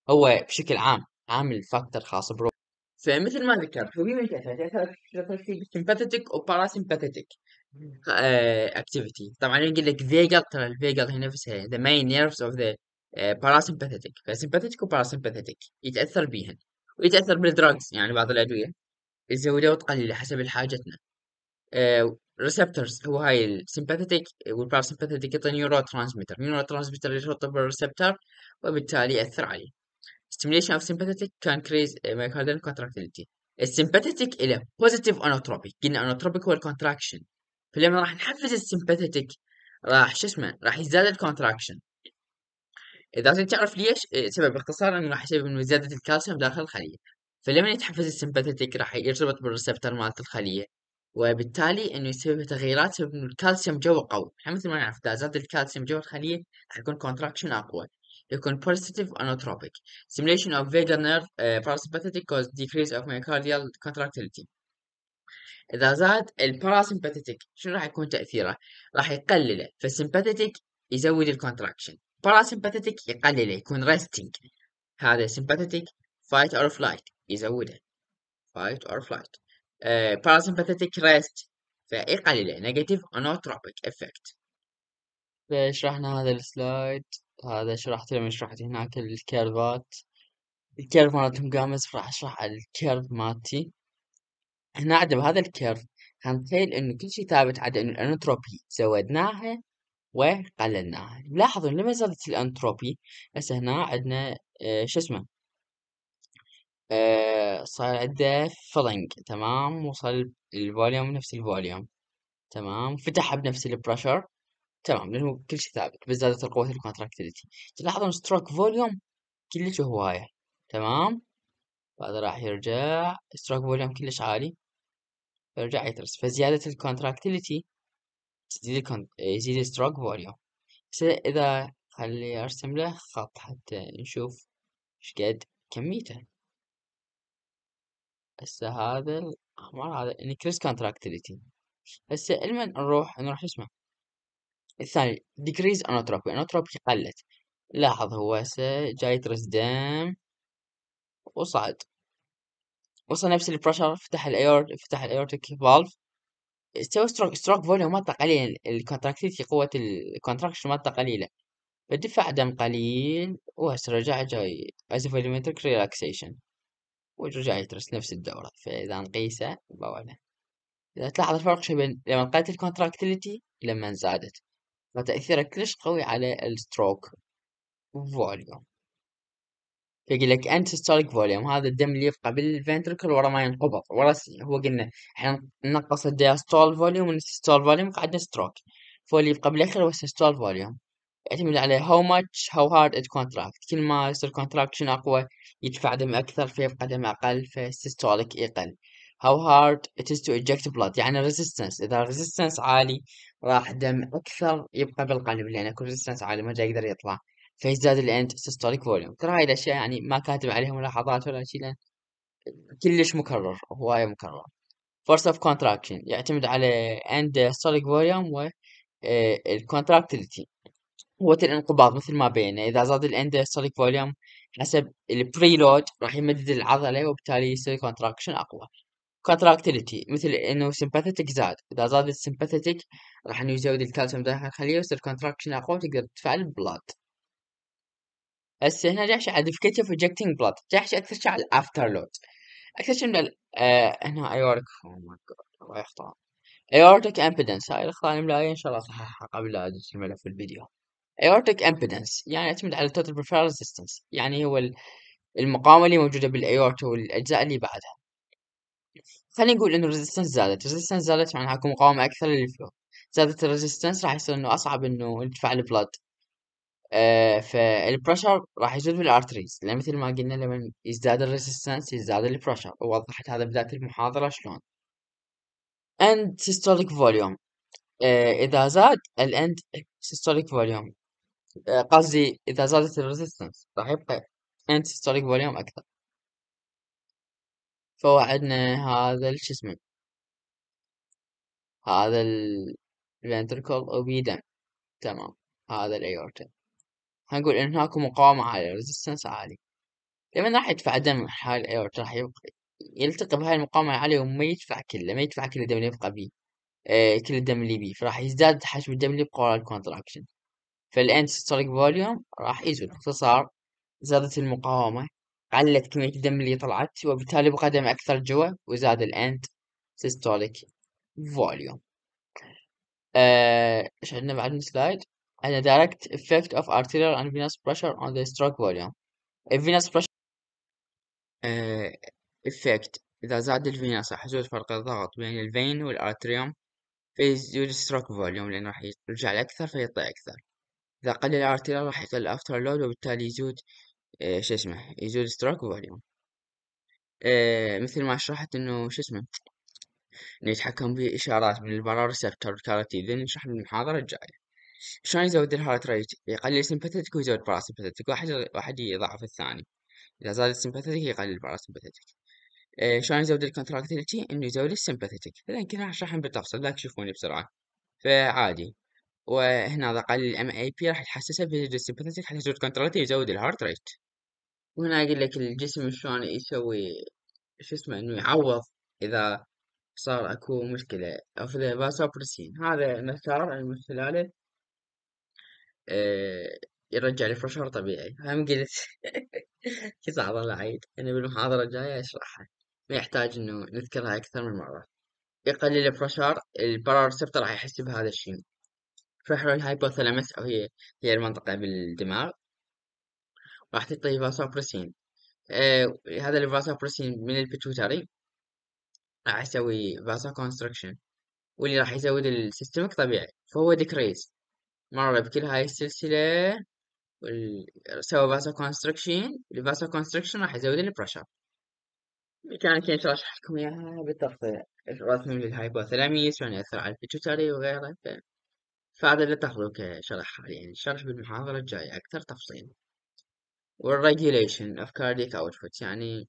هو بشكل عام عامل فاكتور خاص برو فمثل ما ذكرت هو بما يتاثر يتاثر في سمباثيتك parasympathetic اكتيفيتي آه، طبعا يقول لك vagal ترى vagal هي نفسها the main nerves of the باراسمباثيتك فسمباثيتك وباراسمباثيتك يتاثر بيهن ويتاثر بالدراجز يعني بعض الادويه تزودها وتقللها حسب حاجتنا ريسبتورز آه، هو هاي السمباثيتك والباراسمباثيتك يعطي نيورو ترانسميتر نيورو ترانسميتر يرتبط بالريسبتور وبالتالي ياثر عليه stimulation of sympathetic can increase myocardial contractility السمباثيتك له بوزيتيف انوتروبيك قلنا انوتروبيك هو الكونتراكشن فلما راح نحفز السمباثيتك راح شو اسمه راح يزداد الكونتراكشن اذا لازم تعرف ليش آه، سبب باختصار انه راح يسبب انه زياده الكالسيوم داخل الخليه فلما يتحفز السمباثيتيك راح يرتبط بالريسبتر مالت الخليه وبالتالي انه يسبب تغييرات سبب انه الكالسيوم جوا قوي احنا مثل ما نعرف اذا زاد الكالسيوم جوا الخليه راح يكون كونتراكشن اقوى يكون بوزيتيف انوتروبيك سيميليشن اوف vagal نيرف باراسمباثيتيك كوز ديكريز اوف of myocardial إذا زاد الباراسمباثيتيك شنو راح يكون تأثيره؟ راح يقلله فالسمباثيتيك يزود الكونتراكشن Parasympathetic يقلله يكون resting هذا sympathetic fight or flight يزوده fight or flight uh, parasympathetic rest فيقلله negative anotropic effect فشرحنا هذا السلايد هذا شرحت لما شرحت هناك الكيرفات الكيرف مالتهم قامس راح اشرح الكيرف مالتي هنا عدم بهذا الكيرف هنتخيل انه كل شيء ثابت عدا انه الانوتروبي زودناها وقللناها لاحظوا لما زادت الأنتروبي هسه هنا عندنا آه، شو اسمه آه، صار عنده فلنج تمام وصل الفوليوم نفس الفوليوم تمام فتح بنفس البريشر تمام لأنه كل شيء ثابت بس زادت القوة الكونتراكتيليتي تلاحظون ستروك فوليوم كلش هواية تمام هذا راح يرجع ستروك فوليوم كلش عالي يرجع يترس فزيادة الكونتراكتيليتي تزيد كون... آه، يزيد ستروك فوليوم بس إذا خلي أرسم له خط حتى نشوف إيش قد كميته هسه هذا الأحمر هذا increase contractility هسه المن نروح نروح اسمه الثاني decrease انوتروبي انوتروبي قلت لاحظ هو هسه جاي ترس دم وصعد وصل نفس البريشر فتح الايورت فتح الايورتيك فالف سوي ستروك ستروك فوليوم مالته قليلة الكونتراكتيتي قوة الكونتراكشن مالته قليلة فدفع دم قليل وهسه رجع جاي ايزوفوليومتريك ريلاكسيشن ورجع يدرس نفس الدورة فإذا نقيسه بولا إذا تلاحظ الفرق شو بين لما قلت الكونتراكتيليتي لما زادت فتأثيره كلش قوي على الستروك فوليوم يقول لك انت ستوليك فوليوم هذا الدم اللي يبقى بالفنتركل ورا ما ينقبض ورا هو قلنا احنا ننقص الدياستول فوليوم والستول فوليوم قعدنا ستروك فولي يبقى بالاخر هو الستول فوليوم يعتمد على how much how hard it contract كل ما يصير contraction أقوى يدفع دم أكثر فيبقى دم أقل فالسيستوليك يقل how hard it is to eject blood يعني resistance إذا resistance عالي راح دم أكثر يبقى بالقلب لأن كل resistance عالي ما جاي يقدر يطلع فيزداد زاد الانت ستوريك فوليوم ترى هاي الاشياء يعني ما كاتب عليها ملاحظات ولا شيء لان كلش مكرر هواية مكرر فورس اوف كونتراكشن يعتمد على اند ستوريك فوليوم و آه، الكونتراكتيليتي قوة الانقباض مثل ما بينا اذا زاد الاند ستوريك فوليوم حسب البريلود راح يمدد العضلة وبالتالي يصير كونتراكشن اقوى كونتراكتيليتي مثل انه سمباثيتك زاد اذا زاد السمباثيتك راح انه يزود الكالسيوم داخل الخلية ويصير كونتراكشن اقوى وتقدر تفعل بلاد هسه هنا جاي على ديفكتيف ريجكتنج بلاد جاي اكثر شيء على الافتر لود اكثر شيء من ال آه، هنا ايورك او ماي جاد الله يخطأ ايورتك امبيدنس هاي الاخطاء الملاية ان شاء الله صححها قبل لا ادرس الملف في الفيديو ايورتك امبيدنس يعني يعتمد على التوتال بريفير ريزيستنس يعني هو المقاومة اللي موجودة بالايورت والاجزاء اللي بعدها خلينا نقول انه الريزيستنس زادت الريزيستنس زادت معناها اكو مقاومة اكثر للفلو زادت الريزيستنس راح يصير انه اصعب انه ندفع البلاد فالبرشر آه، فالبريشر راح يزيد الارتريز لان مثل ما قلنا لما يزداد الريسستنس يزداد البرشر ووضحت هذا بداية المحاضرة شلون اند systolic volume آه، اذا زاد الاند systolic volume آه، قصدي اذا زادت الريسستنس راح يبقى اند systolic volume اكثر فوعدنا هذا شو اسمه هذا الفنتركل وبيدن تمام هذا الايورتا هنقول إن هناك مقاومة عالية ريزيستنس عالي لمن راح يدفع دم حال الايورت راح يبقى يلتقي بهاي المقاومة العالية وما يدفع كله ما يدفع كل الدم اللي يبقى بيه آه كل الدم اللي بيه فراح يزداد حجم الدم اللي يبقى ورا الكونتراكشن فالاند سيستوليك فوليوم راح يزول باختصار زادت المقاومة قلت كمية الدم اللي طلعت وبالتالي بقى دم أكثر جوا وزاد الأنت سيستوليك فوليوم ايش آه عندنا بعد من سلايد and a direct effect of arterial and venous pressure on the stroke volume. A venous pressure uh, effect إذا زاد الفيناس راح يزود فرق الضغط بين الفين والأرتريوم فيزيد الستروك فوليوم لأنه راح يرجع لأكثر فيطي أكثر إذا قل الأرتريال راح يقل الأفتر لود وبالتالي يزود آه، شو اسمه يزود ستروك فوليوم آه، مثل ما شرحت إنه شو اسمه إنه يتحكم بإشارات من الباراريسبتر والكاراتيدين نشرح بالمحاضرة الجاية شلون يزود الهارت ريت؟ يقلل السمباثيتك ويزود باراسمباثيتك واحد واحد يضعف الثاني إذا زاد السمباثيتك يقلل الباراسمباثيتك آه، شلون يزود الكونتراكتيلتي؟ إنه يزود السمباثيتك يمكن راح أشرحهم بالتفصيل لا شوفوني بسرعة فعادي وهنا إذا قلل الام اي بي راح تحسسه بيزود السمباثيتك حتى يزود الكونتراكتيليتي يزود الهارت ريت وهنا أقول لك الجسم شلون يسوي شو اسمه إنه يعوض إذا صار اكو مشكلة او في الباسوبرسين هذا مثال من خلاله آه، يرجع لي فشار طبيعي هم قلت كذا على العيد أنا بالمحاضرة الجاية أشرحها ما يحتاج إنه نذكرها أكثر من مرة يقلل البرشر البارارسبتر راح يحس بهذا الشيء فحر الهايبوثلامس أو هي هي المنطقة بالدماغ راح تعطيه فاسوبرسين آه هذا الفاسوبرسين من البيتوتري راح يسوي فاسو كونستركشن واللي راح يزود السيستمك طبيعي فهو ديكريز مرة بكل هاي السلسلة وال... سوى فاسا كونستركشن الفاسا كونستركشن راح يزود ميكانيكي ان شاء الله احكم اياها بالتفصيل الرسم للهايبوثالاميس يعني شلون يأثر على البيتوتري وغيره ف... فهذا اللي تاخذوه كشرح حاليا يعني الشرح بالمحاضرة الجاية أكثر تفصيل والريجيليشن اوف كارديك اوتبوت يعني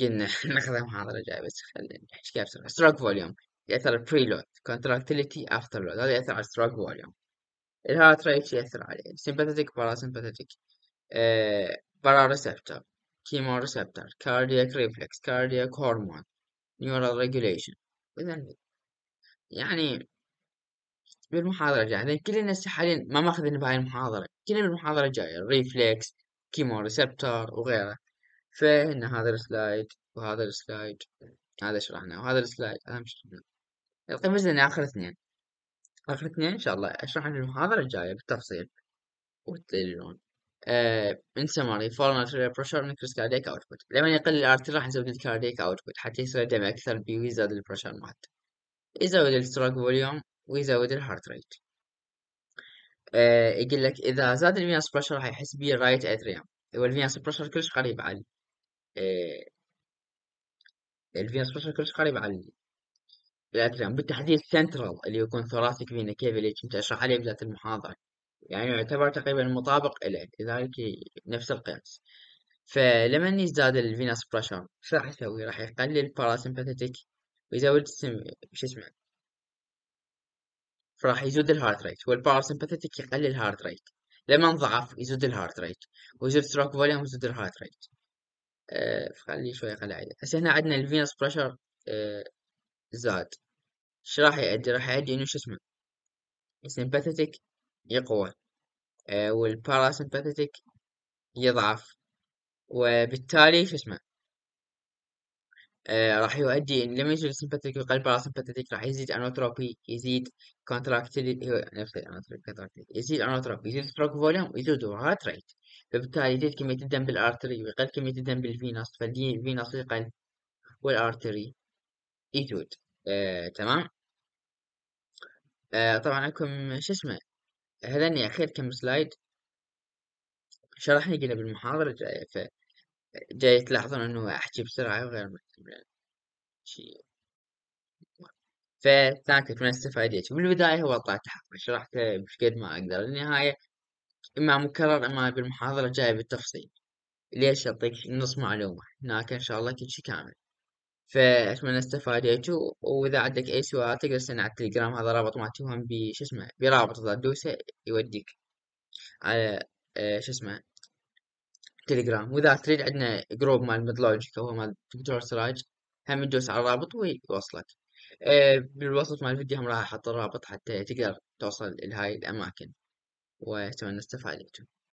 قلنا ناخذها محاضرة جاية بس خلينا نحكي بسرعة ستروك فوليوم يأثر على preload contractility after load هذا يأثر على stroke volume الهارت ريت يأثر عليه sympathetic parasympathetic آه baroreceptor ريسبتر cardiac reflex cardiac hormone neural regulation يعني بالمحاضرة الجاية لأن كل الناس حاليا ما ماخذين بهاي المحاضرة كلنا بالمحاضرة الجاية الريفلكس ريسبتر وغيره فهنا هذا السلايد وهذا السلايد هذا شرحناه وهذا السلايد هذا شرحناه قيمتنا طيب آخر اثنين آخر اثنين إن شاء الله أشرح عن المحاضرة الجاية بالتفصيل وتدلون آه انسماري فورمال ارتيريال بريشر نكرس كارديك اوتبوت لما يقل نزود ال الكارديك اوتبوت حتى يصير الدم اكثر بي ال البريشر مات يزود الستروك فوليوم ويزود الهارت ريت آه يقول لك اذا زاد الفينس بريشر راح يحس بيه الرايت اتريوم والفينس بريشر كلش قريب على آه الفينس بريشر كلش قريب على الاتريوم بالتحديد سنترال اللي يكون ثلاثي فينا كيف اللي كنت أشرح عليه بذات المحاضرة يعني يعتبر تقريبا مطابق له لذلك نفس القياس فلما يزداد الفيناس بريشر شو راح يسوي راح يقلل الباراسمباثيتيك ويزود السم... شو اسمه فراح يزود الهارت ريت والباراسمباثيتيك يقلل الهارت ريت لما انضعف يزود الهارت ريت ويزود ستروك فوليوم ويزود الهارت ريت أه فخلي شوي عدد هسه هنا عندنا الفينس بريشر أه زاد ايش راح يؤدي راح يؤدي انه شو اسمه السمباثيتك يقوى آه والباراسمباثيتك يضعف وبالتالي شو اسمه آه راح يؤدي ان لما يصير السمباثيتك يقل الباراسمباثيتك راح يزيد انوتروبي يزيد كونتراكتيليتي نفس الانوتروبي يزيد انوتروبي يزيد ستروك فوليوم يزيد هارت ريت فبالتالي يزيد كمية الدم بالارتري ويقل كمية الدم بالفينوس فالفينوس يقل والارتري يزود آه، تمام آه، طبعا اكون شو اسمه هذني أخير كم سلايد شرحني قلنا بالمحاضرة الجاية ف جاي تلاحظون إنه أحكي بسرعة وغير مهتم يعني شي فثانك أتمنى استفاديتوا من البداية هو طلع حقه شرحته مش قد ما أقدر النهاية إما مكرر إما بالمحاضرة الجاية بالتفصيل ليش أعطيك نص معلومة هناك إن شاء الله كل شي كامل فاتمنى استفاديتو واذا عندك اي سؤال تقدر تسألنا على التليجرام هذا رابط ما بش اسمه برابط اذا تدوسه يوديك على آه، شو اسمه تليجرام واذا تريد عندنا جروب مال ميدلوجيك هو مال دكتور سراج هم تدوس على الرابط ويوصلك آه، بالوصف مال الفيديو هم راح احط الرابط حتى تقدر توصل لهاي الاماكن واتمنى استفاديتو